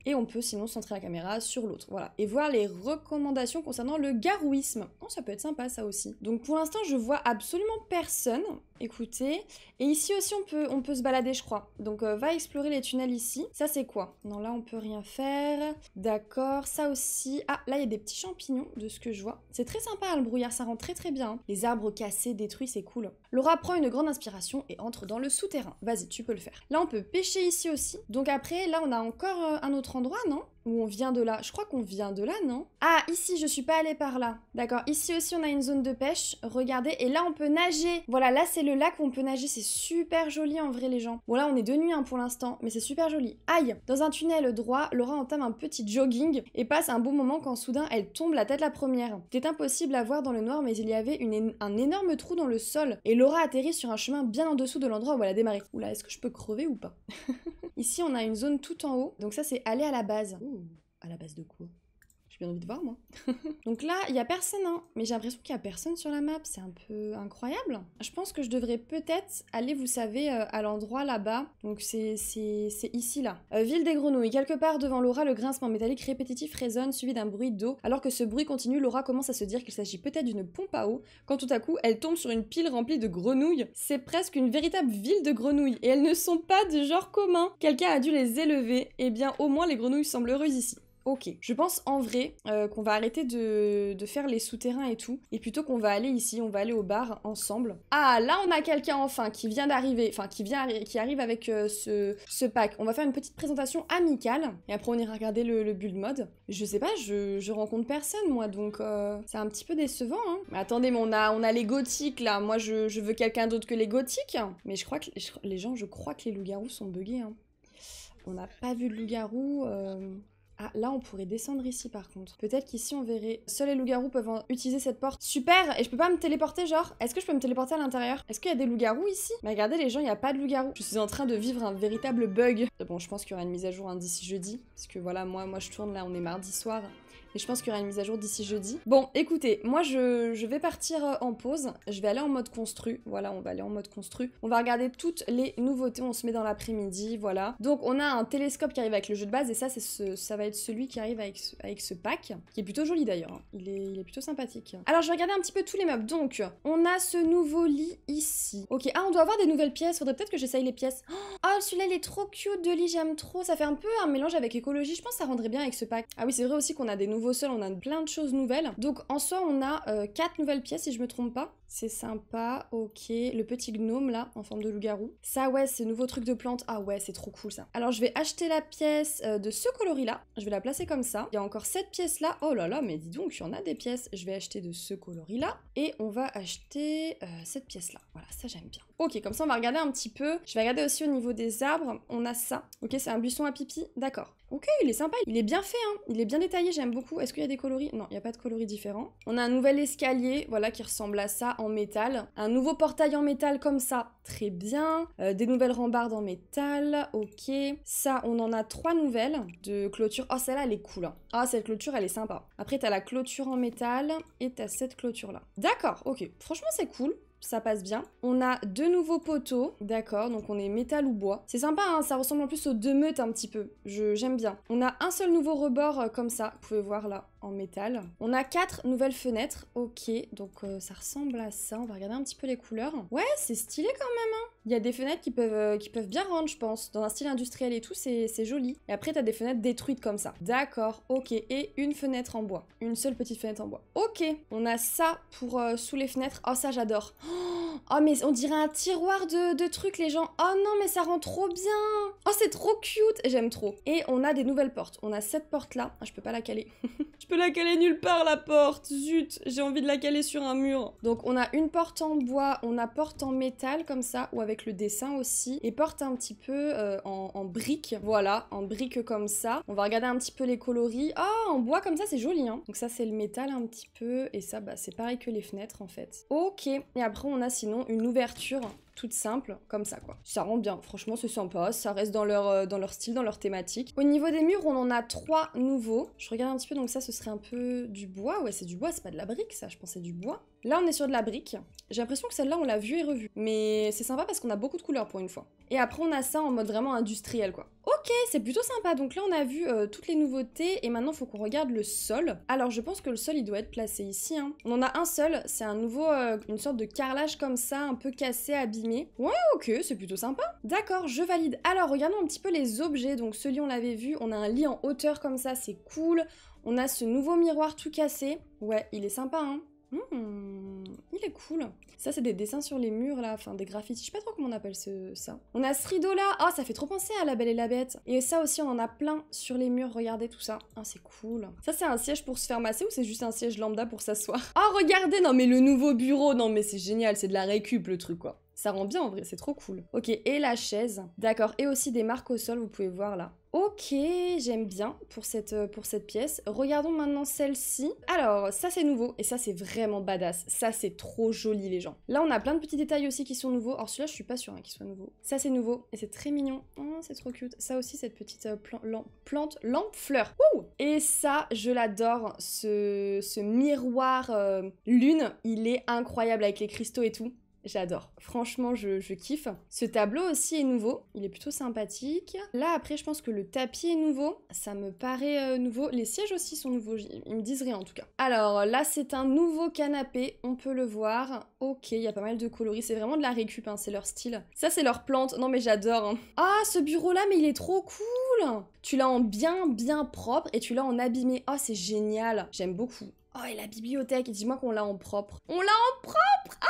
et on peut sinon centrer la caméra sur l'autre, voilà. Et voir les recommandations concernant le garouisme. Oh, ça peut être sympa ça aussi. Donc pour l'instant, je vois absolument personne. Écoutez, et ici aussi on peut, on peut se balader, je crois. Donc euh, va explorer les tunnels ici. Ça c'est quoi Non, là on peut rien faire. D'accord, ça aussi. Ah, là il y a des petits champignons de ce que je vois. C'est très sympa hein, le brouillard, ça rend très très bien. Les arbres cassés, détruits, c'est cool. Laura prend une grande inspiration et entre dans le souterrain. Vas-y, tu peux le faire. Là, on peut pêcher ici aussi. Donc après, là, on a encore euh, un autre endroit, non où on vient de là Je crois qu'on vient de là, non Ah, ici, je suis pas allée par là. D'accord, ici aussi, on a une zone de pêche. Regardez, et là, on peut nager. Voilà, là, c'est le lac où on peut nager. C'est super joli, en vrai, les gens. Bon, là, on est de nuit hein, pour l'instant, mais c'est super joli. Aïe Dans un tunnel droit, Laura entame un petit jogging et passe un bon moment quand soudain, elle tombe la tête la première. C'était impossible à voir dans le noir, mais il y avait un énorme trou dans le sol. Et Laura atterrit sur un chemin bien en dessous de l'endroit où elle a démarré. Oula, est-ce que je peux crever ou pas Ici, on a une zone tout en haut. Donc ça, c'est aller à la base. À la base de quoi envie de voir moi. Donc là, il y a personne, hein. Mais j'ai l'impression qu'il y a personne sur la map, c'est un peu incroyable. Je pense que je devrais peut-être aller, vous savez, euh, à l'endroit là-bas. Donc c'est ici là. Euh, ville des grenouilles. Quelque part devant Laura, le grincement métallique répétitif résonne, suivi d'un bruit d'eau. Alors que ce bruit continue, Laura commence à se dire qu'il s'agit peut-être d'une pompe à eau. Quand tout à coup, elle tombe sur une pile remplie de grenouilles. C'est presque une véritable ville de grenouilles. Et elles ne sont pas de genre commun. Quelqu'un a dû les élever. Eh bien, au moins les grenouilles semblent heureuses ici ok. Je pense en vrai euh, qu'on va arrêter de, faire les souterrains et tout, et plutôt qu'on va aller ici, on va aller au bar ensemble. Ah, là on a quelqu'un enfin qui vient d'arriver, enfin qui vient, qui arrive avec euh, ce, pack. On va faire une petite présentation amicale, et après on ira regarder le, build mode. Je sais pas, je, je rencontre personne moi, donc euh, c'est un petit peu décevant. Hein. attendez, mais on a, on a les gothiques là, moi je, veux quelqu'un d'autre que les gothiques. Mais je crois que les gens, je crois que les loups-garous sont buggés. Hein. On n'a pas vu de loups-garous... Ah, là, on pourrait descendre ici, par contre. Peut-être qu'ici, on verrait... Seuls les loups-garous peuvent utiliser cette porte. Super Et je peux pas me téléporter, genre Est-ce que je peux me téléporter à l'intérieur Est-ce qu'il y a des loups-garous ici Mais bah, regardez, les gens, il n'y a pas de loups-garous. Je suis en train de vivre un véritable bug. Bon, je pense qu'il y aura une mise à jour hein, d'ici jeudi. Parce que voilà, moi, moi, je tourne, là, on est mardi soir. Et je pense qu'il y aura une mise à jour d'ici jeudi. Bon, écoutez, moi je, vais partir euh, en pause. Je vais aller en mode construit. Voilà, on va aller en mode construit. On va regarder toutes les nouveautés. On se met dans l'après-midi, voilà. Donc on a un télescope qui arrive avec le jeu de base. Et ça, ça va être celui qui arrive avec ce, avec ce pack. Qui est plutôt joli d'ailleurs. Hein. Il, est, il est plutôt sympathique. Alors je vais regarder un petit peu tous les meubles. Donc, on a ce nouveau lit ici. Ok, ah, on doit avoir des nouvelles pièces. Faudrait peut-être que j'essaye les pièces. Oh, oh, celui-là, il est trop cute de lit. J'aime trop. Ça fait un peu un mélange avec écologie. Je pense que ça rendrait bien avec ce pack. Ah oui, c'est vrai aussi qu'on a des nouveaux nouveau sol, on a plein de choses nouvelles. Donc en soi, on a 4 euh, quatre nouvelles pièces si je me trompe pas. C'est sympa, ok. Le petit gnome là, en forme de loup-garou. Ça ouais, c'est nouveau truc de plante. Ah ouais, c'est trop cool ça. Alors je vais acheter la pièce euh, de ce coloris là. Je vais la placer comme ça. Il y a encore cette pièce là. Oh là là, mais dis donc, il y en a des pièces. Je vais acheter de ce coloris là. Et on va acheter euh, cette pièce là. Voilà, ça j'aime bien. Ok, comme ça on va regarder un petit peu. Je vais regarder aussi au niveau des arbres. On a ça. Ok, c'est un buisson à pipi. D'accord. Ok, il est sympa, il est bien fait, hein. il est bien détaillé, j'aime beaucoup. Est-ce qu'il y a des coloris Non, il n'y a pas de coloris différents. On a un nouvel escalier, voilà, qui ressemble à ça métal. Un nouveau portail en métal comme ça, très bien. Euh, des nouvelles rambardes en métal, ok. Ça, on en a trois nouvelles de clôture. Oh, celle-là, elle est cool. Hein. Ah, cette clôture, elle est sympa. Après, t'as la clôture en métal et t'as cette clôture-là. D'accord, ok. Franchement, c'est cool ça passe bien. On a deux nouveaux poteaux, d'accord, donc on est métal ou bois. C'est sympa, hein, ça ressemble en plus aux deux meutes un petit peu, j'aime bien. On a un seul nouveau rebord euh, comme ça, vous pouvez voir là, métal. On a quatre nouvelles fenêtres, ok, donc euh, ça ressemble à ça, on va regarder un petit peu les couleurs. Ouais, c'est stylé quand même, hein. Il y a des fenêtres qui peuvent, euh, qui peuvent bien rendre, je pense, dans un style industriel et tout, c'est joli. Et après, t'as des fenêtres détruites comme ça. D'accord, ok, et une fenêtre en bois. Une seule petite fenêtre en bois. Ok, on a ça pour euh, sous les fenêtres. Oh, ça, j'adore Oh, mais on dirait un tiroir de, de trucs, les gens. Oh non, mais ça rend trop bien Oh, c'est trop cute J'aime trop. Et on a des nouvelles portes. On a cette porte-là. Ah, je peux pas la caler. je peux peux la caler nulle part la porte. Zut, j'ai envie de la caler sur un mur. Donc on a une porte en bois, on a porte en métal comme ça, ou avec le dessin aussi, et porte un petit peu euh, en, brique. Voilà, en brique comme ça. On va regarder un petit peu les coloris. Ah, en bois comme ça, c'est joli. Hein. Donc ça c'est le métal un petit peu, et ça bah, c'est pareil que les fenêtres en fait. Ok, et après on a sinon une ouverture toute simple, comme ça quoi. Ça rend bien, franchement c'est sympa, ça reste dans leur, euh, dans leur style, dans leur thématique. Au niveau des murs, on en a trois nouveaux. Je regarde un petit peu, donc ça ce serait un peu du bois, ouais c'est du bois, c'est pas de la brique ça, je pensais du bois. Là, on est sur de la brique. J'ai l'impression que celle-là, on l'a vue et revue. Mais c'est sympa parce qu'on a beaucoup de couleurs pour une fois. Et après, on a ça en mode vraiment industriel, quoi. Ok, c'est plutôt sympa. Donc là, on a vu euh, toutes les nouveautés. Et maintenant, il faut qu'on regarde le sol. Alors, je pense que le sol, il doit être placé ici. Hein. On en a un seul. C'est un nouveau, euh, une sorte de carrelage comme ça, un peu cassé, abîmé. Ouais, ok, c'est plutôt sympa. D'accord, je valide. Alors, regardons un petit peu les objets. Donc, ce lit, on l'avait vu. On a un lit en hauteur comme ça, c'est cool. On a ce nouveau miroir tout cassé. Ouais, il est sympa, hein. Mmh, il est cool. Ça, c'est des dessins sur les murs, là, enfin des graffitis. Je sais pas trop comment on appelle ce, ça. On a ce rideau-là. Ah, oh, ça fait trop penser à La Belle et la Bête. Et ça aussi, on en a plein sur les murs. Regardez tout ça. Ah, c'est cool. Ça, c'est un siège pour se faire masser ou c'est juste un siège lambda pour s'asseoir Oh, regardez Non, mais le nouveau bureau. Non, mais c'est génial. C'est de la récup, le truc, quoi. Ça rend bien en vrai, c'est trop cool. Ok, et la chaise. D'accord, et aussi des marques au sol, vous pouvez voir là. Ok, j'aime bien pour cette, euh, pour cette pièce. Regardons maintenant celle-ci. Alors, ça c'est nouveau et ça c'est vraiment badass. Ça c'est trop joli les gens. Là on a plein de petits détails aussi qui sont nouveaux. alors celui-là je suis pas sûre hein, qu'il soit nouveau. Ça c'est nouveau et c'est très mignon. Oh, c'est trop cute. Ça aussi cette petite euh, plante, lampe, fleur. et ça je l'adore. Ce, miroir euh, lune, il est incroyable avec les cristaux et tout. J'adore. Franchement, je, kiffe. Ce tableau aussi est nouveau. Il est plutôt sympathique. Là, après, je pense que le tapis est nouveau. Ça me paraît euh, nouveau. Les sièges aussi sont nouveaux. Ils me disent rien en tout cas. Alors là, c'est un nouveau canapé. On peut le voir. Ok, il y a pas mal de coloris. C'est vraiment de la récup. Hein. C'est leur style. Ça, c'est leur plante. Non, mais j'adore. Hein. Ah, ce bureau-là, mais il est trop cool. Tu l'as en bien, bien propre et tu l'as en abîmé. Oh, c'est génial. J'aime beaucoup. Oh, et la bibliothèque. Dis-moi qu'on l'a en propre. On l'a en propre. Ah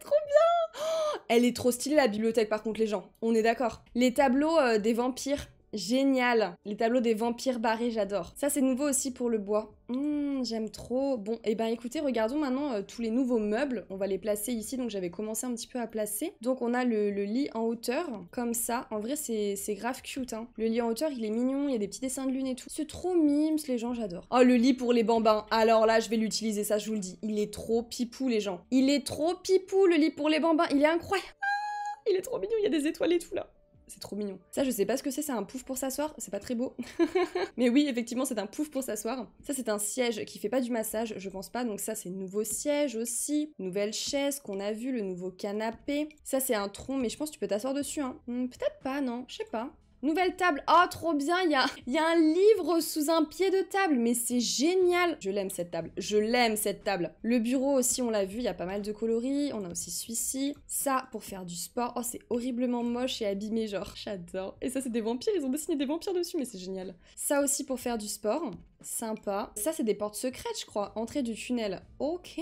trop bien oh Elle est trop stylée la bibliothèque par contre les gens, on est d'accord. Les tableaux euh, des vampires Génial Les tableaux des vampires barrés, j'adore. Ça, c'est nouveau aussi pour le bois. Hum, j'aime trop. Bon, et eh ben écoutez, regardons maintenant euh, tous les nouveaux meubles. On va les placer ici, donc j'avais commencé un petit peu à placer. Donc on a le, lit en hauteur, comme ça. En vrai, c'est grave cute, hein. Le lit en hauteur, il est mignon, il y a des petits dessins de lune et tout. C'est trop mimes, les gens, j'adore. Oh, le lit pour les bambins. Alors là, je vais l'utiliser, ça, je vous le dis. Il est trop pipou, les gens. Il est trop pipou, le lit pour les bambins. Il est incroyable. Ah, il est trop mignon, il y a des étoiles et tout là. C'est trop mignon. Ça, je sais pas ce que c'est, c'est un pouf pour s'asseoir. C'est pas très beau. Mais oui, effectivement, c'est un pouf pour s'asseoir. Ça, c'est un siège qui fait pas du massage, je pense pas. Donc ça, c'est nouveau siège aussi. Nouvelle chaise qu'on a vu, le nouveau canapé. Ça, c'est un tronc, mais je pense que tu peux t'asseoir dessus. Hein. Hmm, peut-être pas, non. Je sais pas. Nouvelle table, oh trop bien, il y a, y a un livre sous un pied de table, mais c'est génial Je l'aime cette table, je l'aime cette table Le bureau aussi, on l'a vu, il y a pas mal de coloris, on a aussi celui-ci, ça pour faire du sport, oh c'est horriblement moche et abîmé genre, j'adore Et ça c'est des vampires, ils ont dessiné des vampires dessus, mais c'est génial Ça aussi pour faire du sport Sympa. Ça, c'est des portes secrètes, je crois. Entrée du tunnel. Ok.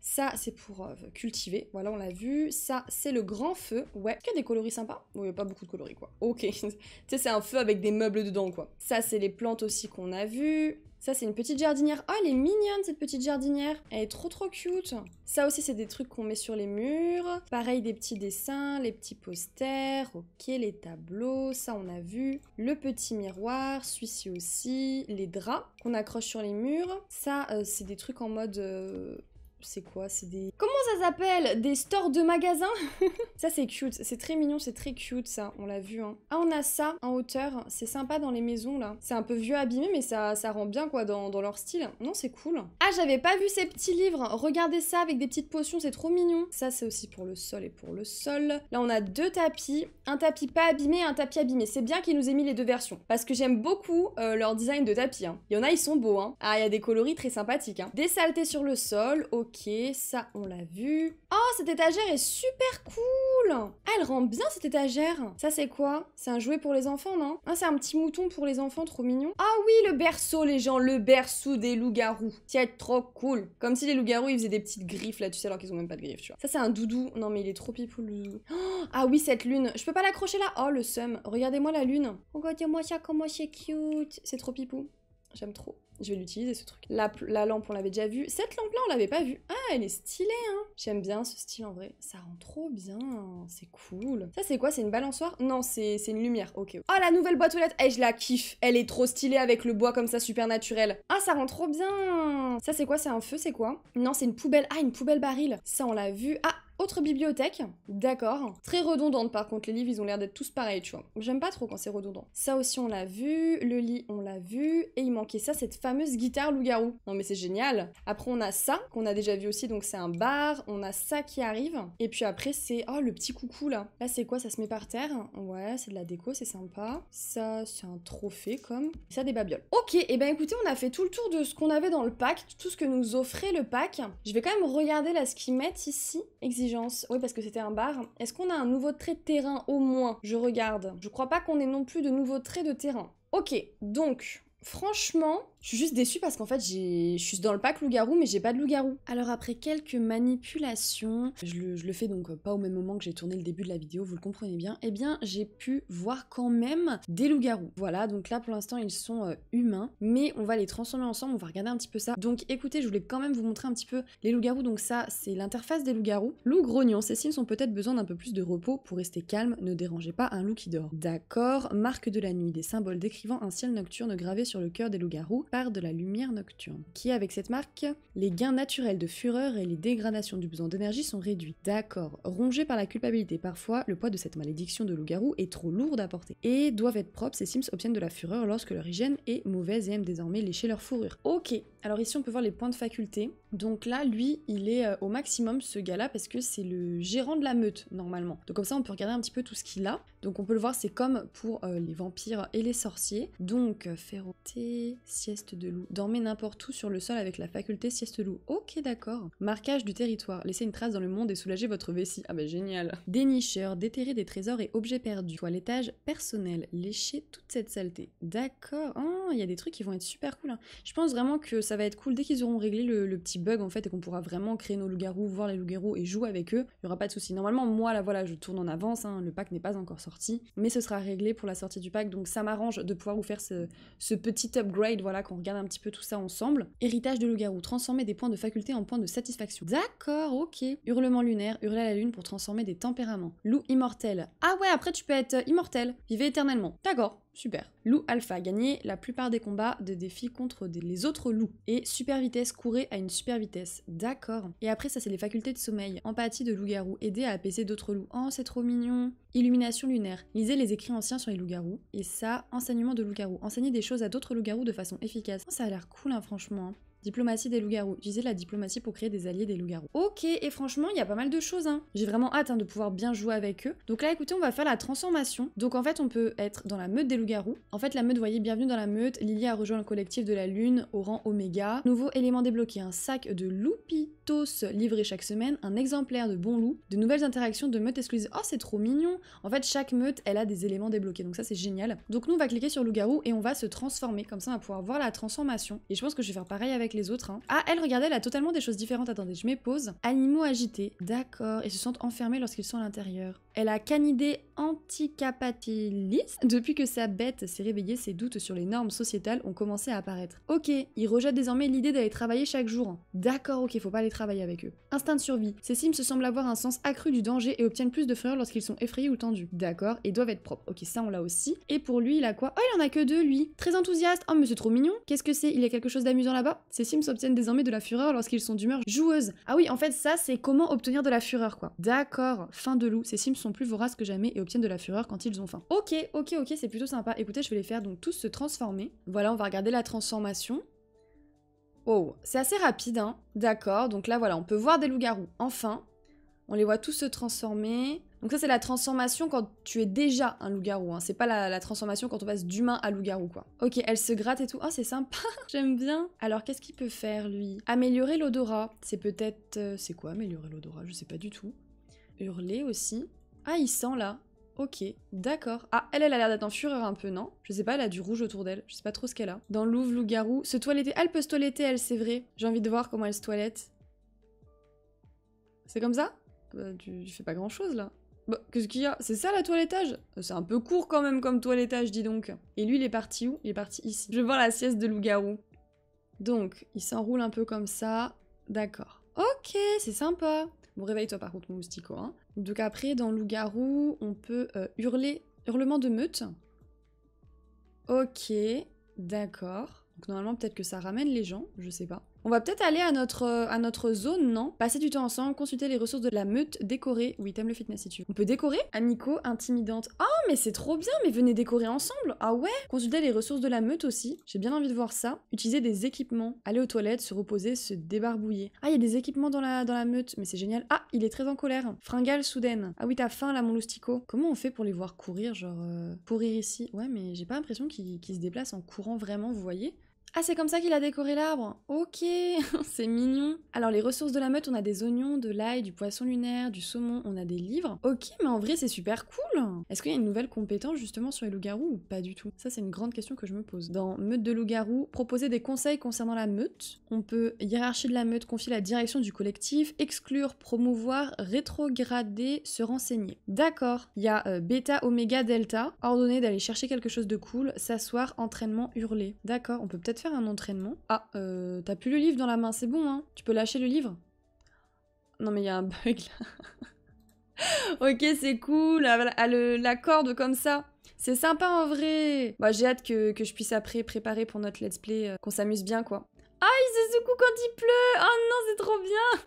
Ça, c'est pour euh, cultiver. Voilà, on l'a vu. Ça, c'est le grand feu. Ouais. est y a des coloris sympas Oui, a pas beaucoup de coloris, quoi. Ok. tu sais, c'est un feu avec des meubles dedans, quoi. Ça, c'est les plantes aussi qu'on a vues. Ça, c'est une petite jardinière. Oh, elle est mignonne, cette petite jardinière. Elle est trop, trop cute. Ça aussi, c'est des trucs qu'on met sur les murs. Pareil, des petits dessins, les petits posters. Ok, les tableaux, ça, on a vu. Le petit miroir, celui-ci aussi. Les draps qu'on accroche sur les murs. Ça, euh, c'est des trucs en mode... Euh, c'est quoi C'est des... Comment ça s'appelle Des stores de magasins Ça c'est cute, c'est très mignon, c'est très cute ça, on l'a vu. Hein. Ah on a ça en hauteur, c'est sympa dans les maisons là. C'est un peu vieux abîmé mais ça, ça rend bien quoi dans, leur style. Non c'est cool. Ah j'avais pas vu ces petits livres, regardez ça avec des petites potions, c'est trop mignon. Ça c'est aussi pour le sol et pour le sol. Là on a deux tapis, un tapis pas abîmé un tapis abîmé. C'est bien qu'ils nous aient mis les deux versions parce que j'aime beaucoup euh, leur design de tapis. Hein. Il y en a ils sont beaux hein. Ah il y a des coloris très sympathiques. Hein. Des saletés sur le sol, ok Ok, ça on l'a vu. Oh, cette étagère est super cool ah, Elle rend bien cette étagère Ça c'est quoi C'est un jouet pour les enfants, non Ah, c'est un petit mouton pour les enfants, trop mignon. Ah oui, le berceau, les gens, le berceau des loups-garous. C'est trop cool Comme si les loups-garous, ils faisaient des petites griffes là, tu sais, alors qu'ils ont même pas de griffes, tu vois. Ça c'est un doudou. Non mais il est trop pipou oh, ah oui, cette lune. Je peux pas l'accrocher là Oh, le seum. Regardez-moi la lune. Regardez-moi ça, comment c'est cute. C'est trop pipou. J'aime trop. Je vais l'utiliser ce truc. La, lampe, on l'avait déjà vue. Cette lampe-là, on l'avait pas vue. Ah, elle est stylée, hein J'aime bien ce style en vrai. Ça rend trop bien. C'est cool. Ça, c'est quoi C'est une balançoire Non, c'est une lumière. Ok. Oh, la nouvelle boîte aux lettres. Eh, je la kiffe. Elle est trop stylée avec le bois comme ça, super naturel. Ah, ça rend trop bien. Ça, c'est quoi C'est un feu, c'est quoi Non, c'est une poubelle. Ah, une poubelle baril. Ça, on l'a vu. Ah, autre bibliothèque, d'accord. Très redondante par contre, les livres ils ont l'air d'être tous pareils, tu vois. J'aime pas trop quand c'est redondant. Ça aussi on l'a vu, le lit on l'a vu, et il manquait ça, cette fameuse guitare loup-garou. Non mais c'est génial. Après on a ça, qu'on a déjà vu aussi, donc c'est un bar, on a ça qui arrive, et puis après c'est, oh le petit coucou là. Là c'est quoi, ça se met par terre Ouais, c'est de la déco, c'est sympa. Ça c'est un trophée comme, ça des babioles. Ok, et eh ben écoutez, on a fait tout le tour de ce qu'on avait dans le pack, tout ce que nous offrait le pack. Je vais quand même regarder là ce qu'ils mettent ici, oui, parce que c'était un bar. Est-ce qu'on a un nouveau trait de terrain au moins Je regarde. Je crois pas qu'on ait non plus de nouveaux traits de terrain. Ok, donc franchement, je suis juste déçue parce qu'en fait, je suis dans le pack loup-garou, mais j'ai pas de loup-garou. Alors après quelques manipulations, je le, fais donc euh, pas au même moment que j'ai tourné le début de la vidéo, vous le comprenez bien, eh bien j'ai pu voir quand même des loups-garous. Voilà, donc là pour l'instant ils sont euh, humains, mais on va les transformer ensemble, on va regarder un petit peu ça. Donc écoutez, je voulais quand même vous montrer un petit peu les loups-garous, donc ça c'est l'interface des loups-garous. Loup grognon, ces signes ont peut-être besoin d'un peu plus de repos pour rester calme, ne dérangez pas un loup qui dort. D'accord, marque de la nuit, des symboles décrivant un ciel nocturne gravé sur le cœur des loups-garous, par de la lumière nocturne, qui avec cette marque, les gains naturels de fureur et les dégradations du besoin d'énergie sont réduits. D'accord, rongés par la culpabilité parfois, le poids de cette malédiction de loup-garou est trop lourd à porter. Et doivent être propres, ces sims obtiennent de la fureur lorsque leur hygiène est mauvaise et aiment désormais lécher leur fourrure. Ok, alors ici on peut voir les points de faculté. Donc là, lui, il est euh, au maximum ce gars-là parce que c'est le gérant de la meute normalement. Donc comme ça on peut regarder un petit peu tout ce qu'il a. Donc on peut le voir, c'est comme pour euh, les vampires et les sorciers. Donc euh, ferroté, sieste de loup. Dormez n'importe où sur le sol avec la faculté sieste de loup. Ok d'accord. Marquage du territoire. Laissez une trace dans le monde et soulager votre vessie. Ah bah génial. Dénicheur, déterrer des trésors et objets perdus. l'étage personnel. Lécher toute cette saleté. D'accord. Oh, Il y a des trucs qui vont être super cool. Hein. Je pense vraiment que ça va être cool dès qu'ils auront réglé le, petit bug en fait et qu'on pourra vraiment créer nos loups-garous, voir les loups-garous et jouer avec eux. Il n'y aura pas de souci. Normalement moi là voilà je tourne en avance. Hein. Le pack n'est pas encore sorti mais ce sera réglé pour la sortie du pack, donc ça m'arrange de pouvoir vous faire ce, ce petit upgrade, voilà, qu'on regarde un petit peu tout ça ensemble. Héritage de loup-garou, transformer des points de faculté en points de satisfaction. D'accord, ok. Hurlement lunaire, hurler à la lune pour transformer des tempéraments. Loup immortel. Ah ouais, après tu peux être euh, immortel, vivez éternellement. D'accord, Super. Loup Alpha gagnait la plupart des combats de défis contre les autres loups. Et super vitesse courait à une super vitesse. D'accord. Et après, ça, c'est les facultés de sommeil. Empathie de loup-garou. Aider à apaiser d'autres loups. Oh, c'est trop mignon. Illumination lunaire. Lisez les écrits anciens sur les loups-garous. Et ça, enseignement de loup-garou. Enseigner des choses à d'autres loups-garous de façon efficace. Oh, ça a l'air cool, hein, franchement. Diplomatie des loups-garous. Utiliser la diplomatie pour créer des alliés des loups-garous. Ok, et franchement, il y a pas mal de choses. Hein. J'ai vraiment hâte hein, de pouvoir bien jouer avec eux. Donc là, écoutez, on va faire la transformation. Donc en fait, on peut être dans la meute des loups-garous. En fait, la meute, voyez, bienvenue dans la meute. Lily a rejoint le collectif de la Lune au rang Oméga. Nouveau élément débloqué, un sac de loupitos livré chaque semaine, un exemplaire de bon loup, de nouvelles interactions de meute exclusives. Oh, c'est trop mignon En fait, chaque meute, elle a des éléments débloqués. Donc ça, c'est génial. Donc nous, on va cliquer sur loups-garous et on va se transformer. Comme ça, on va pouvoir voir la transformation. Et je pense que je vais faire pareil avec les autres. Hein. Ah, elle, regardez, elle a totalement des choses différentes. Attendez, je mets pause. Animaux agités. D'accord. Et se sentent enfermés lorsqu'ils sont à l'intérieur. Elle a canidé anticapatiliste. Depuis que sa bête s'est réveillée, ses doutes sur les normes sociétales ont commencé à apparaître. Ok, il rejette désormais l'idée d'aller travailler chaque jour. D'accord, ok, faut pas aller travailler avec eux. Instinct de survie. Ces sims semblent avoir un sens accru du danger et obtiennent plus de fureur lorsqu'ils sont effrayés ou tendus. D'accord, et doivent être propres. Ok, ça on l'a aussi. Et pour lui, il a quoi Oh, il en a que deux, lui. Très enthousiaste. Oh, mais c'est trop mignon. Qu'est-ce que c'est Il y a quelque chose d'amusant là-bas Ces sims obtiennent désormais de la fureur lorsqu'ils sont d'humeur joueuse. Ah oui, en fait, ça c'est comment obtenir de la fureur, quoi. D'accord, fin de loup. Ces sont plus voraces que jamais et obtiennent de la fureur quand ils ont faim. Ok, ok, ok, c'est plutôt sympa. Écoutez, je vais les faire donc tous se transformer. Voilà, on va regarder la transformation. Oh, c'est assez rapide, hein. D'accord, donc là voilà, on peut voir des loups-garous. Enfin, on les voit tous se transformer. Donc ça c'est la transformation quand tu es déjà un loup-garou, hein. c'est pas la, transformation quand on passe d'humain à loup-garou quoi. Ok, elle se gratte et tout, oh c'est sympa, j'aime bien. Alors qu'est-ce qu'il peut faire lui Améliorer l'odorat, c'est peut-être... Euh, c'est quoi améliorer l'odorat Je sais pas du tout. Hurler aussi. Ah, il sent là. Ok, d'accord. Ah, elle, elle a l'air d'être en fureur un peu, non Je sais pas, elle a du rouge autour d'elle. Je sais pas trop ce qu'elle a. Dans Louvre, loup-garou. Se toiletter. Elle peut se toiletter, elle, c'est vrai. J'ai envie de voir comment elle se toilette. C'est comme ça bah, tu, fais pas grand chose là. Bah, qu'est-ce qu'il y a C'est ça la toilettage C'est un peu court quand même comme toilettage, dis donc. Et lui, il est parti où Il est parti ici. Je vais voir la sieste de loup-garou. Donc, il s'enroule un peu comme ça. D'accord. Ok, c'est sympa. Bon, réveille-toi par contre, mon moustico. Hein. Donc après, dans loup-garou, on peut euh, hurler, hurlement de meute. Ok, d'accord. Donc normalement, peut-être que ça ramène les gens, je sais pas. On va peut-être aller à notre, euh, à notre zone, non Passer du temps ensemble, consulter les ressources de la meute, décorer. Oui, t'aimes le fitness si tu veux. On peut décorer Amico, intimidante. Oh, ah, mais c'est trop bien, mais venez décorer ensemble Ah ouais Consulter les ressources de la meute aussi. J'ai bien envie de voir ça. Utiliser des équipements. Aller aux toilettes, se reposer, se débarbouiller. Ah, il y a des équipements dans la, dans la meute, mais c'est génial. Ah, il est très en colère. Fringale soudaine. Ah oui, t'as faim là, mon loustico. Comment on fait pour les voir courir, genre. courir euh, ici Ouais, mais j'ai pas l'impression qu'ils se déplacent en courant vraiment, vous voyez ah, c'est comme ça qu'il a décoré l'arbre Ok, c'est mignon. Alors, les ressources de la meute, on a des oignons, de l'ail, du poisson lunaire, du saumon, on a des livres. Ok, mais en vrai, c'est super cool Est-ce qu'il y a une nouvelle compétence justement sur les loups-garous ou pas du tout Ça, c'est une grande question que je me pose. Dans Meute de loups-garous, proposer des conseils concernant la meute. On peut hiérarchie de la meute, confier la direction du collectif, exclure, promouvoir, rétrograder, se renseigner. D'accord, il y a euh, bêta, oméga, delta, ordonner d'aller chercher quelque chose de cool, s'asseoir, entraînement, hurler. D'accord, on peut peut-être de faire un entraînement. Ah, euh, t'as plus le livre dans la main, c'est bon, hein Tu peux lâcher le livre Non, mais il y a un bug là. ok, c'est cool, ah, ah, le, la corde comme ça. C'est sympa en vrai. Bah, j'ai hâte que, que, je puisse après préparer pour notre let's play, euh, qu'on s'amuse bien quoi. Ah, il se secoue quand il pleut Oh non, c'est trop bien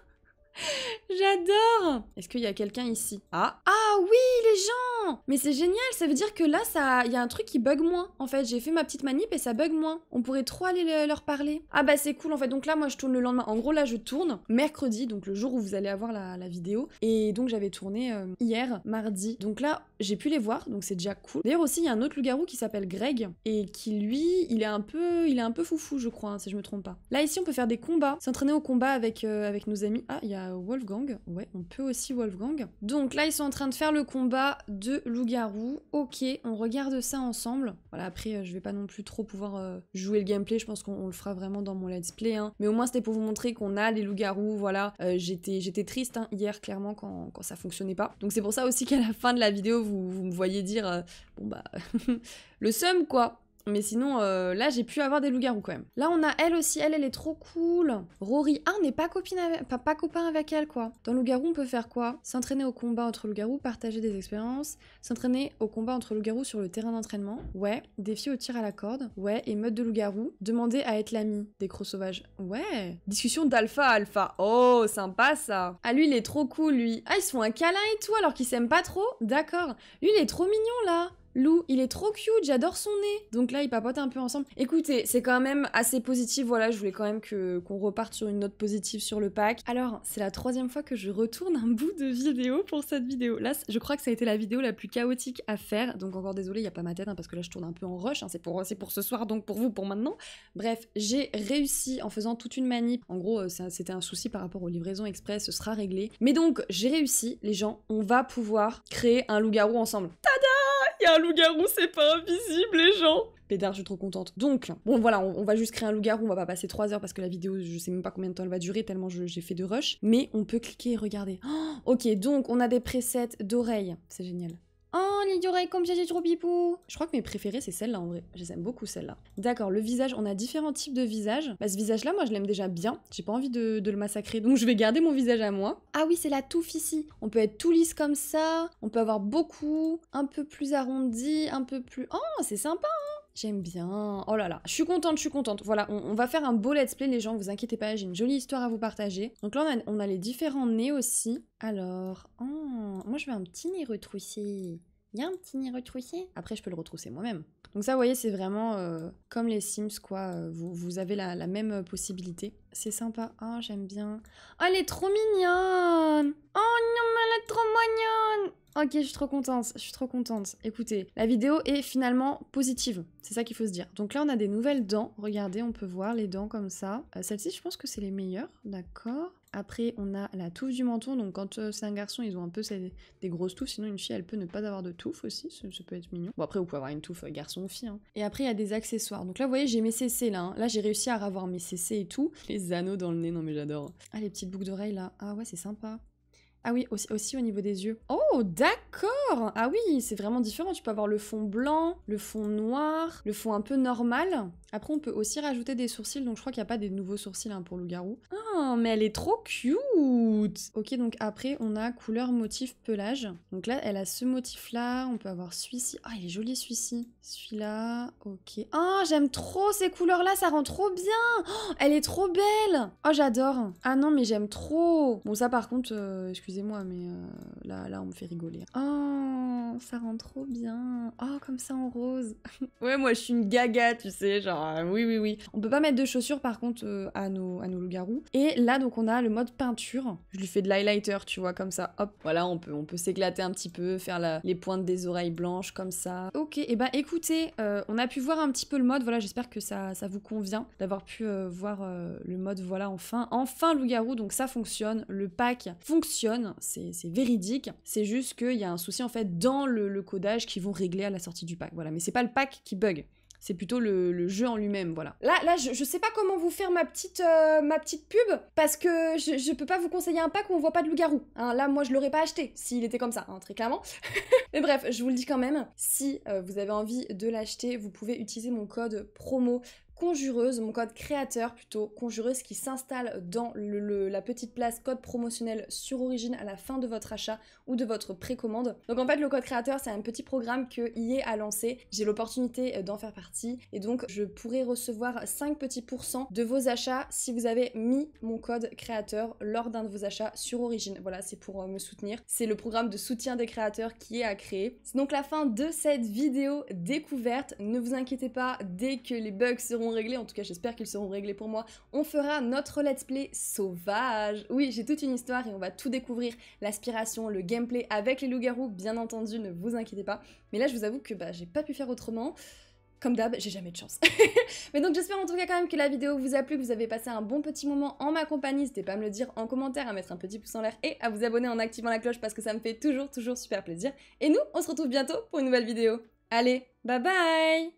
J'adore Est-ce qu'il y a quelqu'un ici Ah Ah oui, les gens Mais c'est génial, ça veut dire que là, ça, il y a un truc qui bug moins. En fait, j'ai fait ma petite manip et ça bug moins. On pourrait trop aller leur parler. Ah bah c'est cool, en fait. Donc là, moi, je tourne le lendemain. En gros, là, je tourne mercredi, donc le jour où vous allez avoir la, vidéo. Et donc, j'avais tourné euh, hier, mardi. Donc là, j'ai pu les voir, donc c'est déjà cool. D'ailleurs aussi, il y a un autre loup-garou qui s'appelle Greg et qui lui, il est un peu, il est un peu foufou, je crois, hein, si je me trompe pas. Là ici, on peut faire des combats, s'entraîner au combat avec euh, avec nos amis. Ah, il y a Wolfgang. Ouais, on peut aussi Wolfgang. Donc là, ils sont en train de faire le combat de loup-garou. Ok, on regarde ça ensemble. Voilà, après, euh, je vais pas non plus trop pouvoir euh, jouer le gameplay. Je pense qu'on le fera vraiment dans mon let's play. Hein. Mais au moins, c'était pour vous montrer qu'on a les loups-garous. Voilà, j'étais j'étais triste hein, hier clairement quand quand ça fonctionnait pas. Donc c'est pour ça aussi qu'à la fin de la vidéo, vous vous, me voyez dire, euh, bon bah, le seum quoi. Mais sinon, euh, là, j'ai pu avoir des loups-garous quand même. Là, on a elle aussi. Elle, elle est trop cool. Rory 1 n'est pas, copine avec... pas, copain avec elle, quoi. Dans loup-garou, on peut faire quoi S'entraîner au combat entre loups-garous, partager des expériences, s'entraîner au combat entre loups-garous sur le terrain d'entraînement. Ouais. Défi au tir à la corde. Ouais. Et mode de loup garous Demander à être l'ami des crocs sauvages. Ouais. Discussion d'alpha alpha. Oh, sympa ça. Ah, lui, il est trop cool, lui. Ah, ils se font un câlin et tout alors qu'ils s'aiment pas trop D'accord. Lui, il est trop mignon, là. Lou, il est trop cute, j'adore son nez. Donc là, ils papotent un peu ensemble. Écoutez, c'est quand même assez positif. Voilà, je voulais quand même que qu'on reparte sur une note positive sur le pack. Alors, c'est la troisième fois que je retourne un bout de vidéo pour cette vidéo. Là, je crois que ça a été la vidéo la plus chaotique à faire. Donc encore désolé, il y a pas ma tête hein, parce que là, je tourne un peu en rush. Hein. C'est pour c'est pour ce soir, donc pour vous, pour maintenant. Bref, j'ai réussi en faisant toute une manip. En gros, euh, c'était un souci par rapport aux livraisons express. Ce sera réglé. Mais donc, j'ai réussi. Les gens, on va pouvoir créer un loup-garou ensemble. Tada un loup-garou, c'est pas invisible, les gens Pédard, je suis trop contente. Donc, bon voilà, on, va juste créer un loup-garou, on va pas passer 3 heures parce que la vidéo, je sais même pas combien de temps elle va durer, tellement j'ai fait de rush. Mais on peut cliquer et regarder. Oh, ok, donc on a des presets d'oreilles, c'est génial. Oh, les comme j'ai trop pipou Je crois que mes préférées, c'est celle-là en vrai. Je les aime beaucoup, celle-là. D'accord, le visage, on a différents types de visages. Bah, ce visage-là, moi, je l'aime déjà bien. J'ai pas envie de, de, le massacrer, donc je vais garder mon visage à moi. Ah oui, c'est la touffe ici. On peut être tout lisse comme ça. On peut avoir beaucoup, un peu plus arrondi, un peu plus... Oh, c'est sympa, hein J'aime bien. Oh là là, je suis contente, je suis contente. Voilà, on, va faire un beau let's play, les gens, vous inquiétez pas, j'ai une jolie histoire à vous partager. Donc là, on a, on a les différents nez aussi. Alors, ah, moi je veux un petit nez retroussé il y a un petit nid retroussé. Après, je peux le retrousser moi-même. Donc ça, vous voyez, c'est vraiment euh, comme les Sims, quoi. Vous, avez la, même possibilité. C'est sympa. Oh, j'aime bien. Oh, elle est trop mignonne Oh non, mais elle est trop mignonne Ok, je suis trop contente, je suis trop contente. Écoutez, la vidéo est finalement positive, c'est ça qu'il faut se dire. Donc là, on a des nouvelles dents. Regardez, on peut voir les dents comme ça. Euh, celle ci je pense que c'est les meilleures, d'accord après, on a la touffe du menton. Donc, quand euh, c'est un garçon, ils ont un peu des grosses touffes. Sinon, une fille, elle peut ne pas avoir de touffe aussi. Ça, peut être mignon. Bon, après, vous pouvez avoir une touffe euh, garçon ou fille. Hein. Et après, il y a des accessoires. Donc là, vous voyez, j'ai mes CC là. Hein. Là, j'ai réussi à avoir mes CC et tout. Les anneaux dans le nez, non mais j'adore. Hein. Ah, les petites boucles d'oreilles là. Ah ouais, c'est sympa. Ah oui, aussi, au niveau des yeux. Oh, d'accord Ah oui, c'est vraiment différent. Tu peux avoir le fond blanc, le fond noir, le fond un peu normal. Après, on peut aussi rajouter des sourcils, donc je crois qu'il n'y a pas des nouveaux sourcils hein, pour loup-garou. Ah, mais elle est trop cute Ok, donc après, on a couleur, motif, pelage. Donc là, elle a ce motif-là. On peut avoir celui-ci. Ah, il est joli celui-ci. Celui-là, ok. Ah, oh, j'aime trop ces couleurs-là, ça rend trop bien oh, Elle est trop belle Oh, j'adore Ah non, mais j'aime trop Bon, ça par contre, euh, excusez excusez-moi, mais euh, là, là, on me fait rigoler. Oh, ça rend trop bien. Oh, comme ça en rose. ouais, moi, je suis une gaga, tu sais, genre, euh, oui, oui, oui. On peut pas mettre de chaussures, par contre, euh, à nos, à nos loups-garous. Et là, donc, on a le mode peinture. Je lui fais de l'highlighter, tu vois, comme ça, hop. Voilà, on peut, on peut s'éclater un petit peu, faire les pointes des oreilles blanches, comme ça. Ok, et bah, ben, écoutez, on a pu voir un petit peu le mode, voilà, j'espère que ça, ça vous convient d'avoir pu voir le mode, voilà, enfin. Enfin, loup-garou, donc ça fonctionne. Le pack fonctionne c'est véridique, c'est juste qu'il y a un souci en fait dans le, codage qui vont régler à la sortie du pack. Voilà, mais c'est pas le pack qui bug c'est plutôt le, jeu en lui-même, voilà. Là, là, je, sais pas comment vous faire ma petite, euh, ma petite pub, parce que je, peux pas vous conseiller un pack où on voit pas de loup-garou. Hein. là, moi, je l'aurais pas acheté, s'il était comme ça, hein, très clairement. Mais bref, je vous le dis quand même, si euh, vous avez envie de l'acheter, vous pouvez utiliser mon code promo conjureuse, mon code créateur plutôt, conjureuse qui s'installe dans la petite place code promotionnel sur origine à la fin de votre achat ou de votre précommande. Donc en fait le code créateur c'est un petit programme que est à lancer j'ai l'opportunité euh, d'en faire partie et donc je pourrai recevoir 5 petits pourcents de vos achats si vous avez mis mon code créateur lors d'un de vos achats sur origine. Voilà c'est pour euh, me soutenir, c'est le programme de soutien des créateurs qui est à créer. C'est donc la fin de cette vidéo découverte, ne vous inquiétez pas dès que les bugs seront réglés, en tout cas j'espère qu'ils seront réglés pour moi, on fera notre let's play sauvage. Oui, j'ai toute une histoire et on va tout découvrir, l'aspiration, le gameplay avec les loups-garous, bien entendu, ne vous inquiétez pas. Mais là je vous avoue que bah, j'ai pas pu faire autrement. Comme d'hab, j'ai jamais de chance. Mais donc j'espère en tout cas quand même que la vidéo vous a plu, que vous avez passé un bon petit moment en ma compagnie. N'hésitez pas à me le dire en commentaire, à mettre un petit pouce en l'air et à vous abonner en activant la cloche parce que ça me fait toujours toujours super plaisir. Et nous, on se retrouve bientôt pour une nouvelle vidéo. Allez, bye bye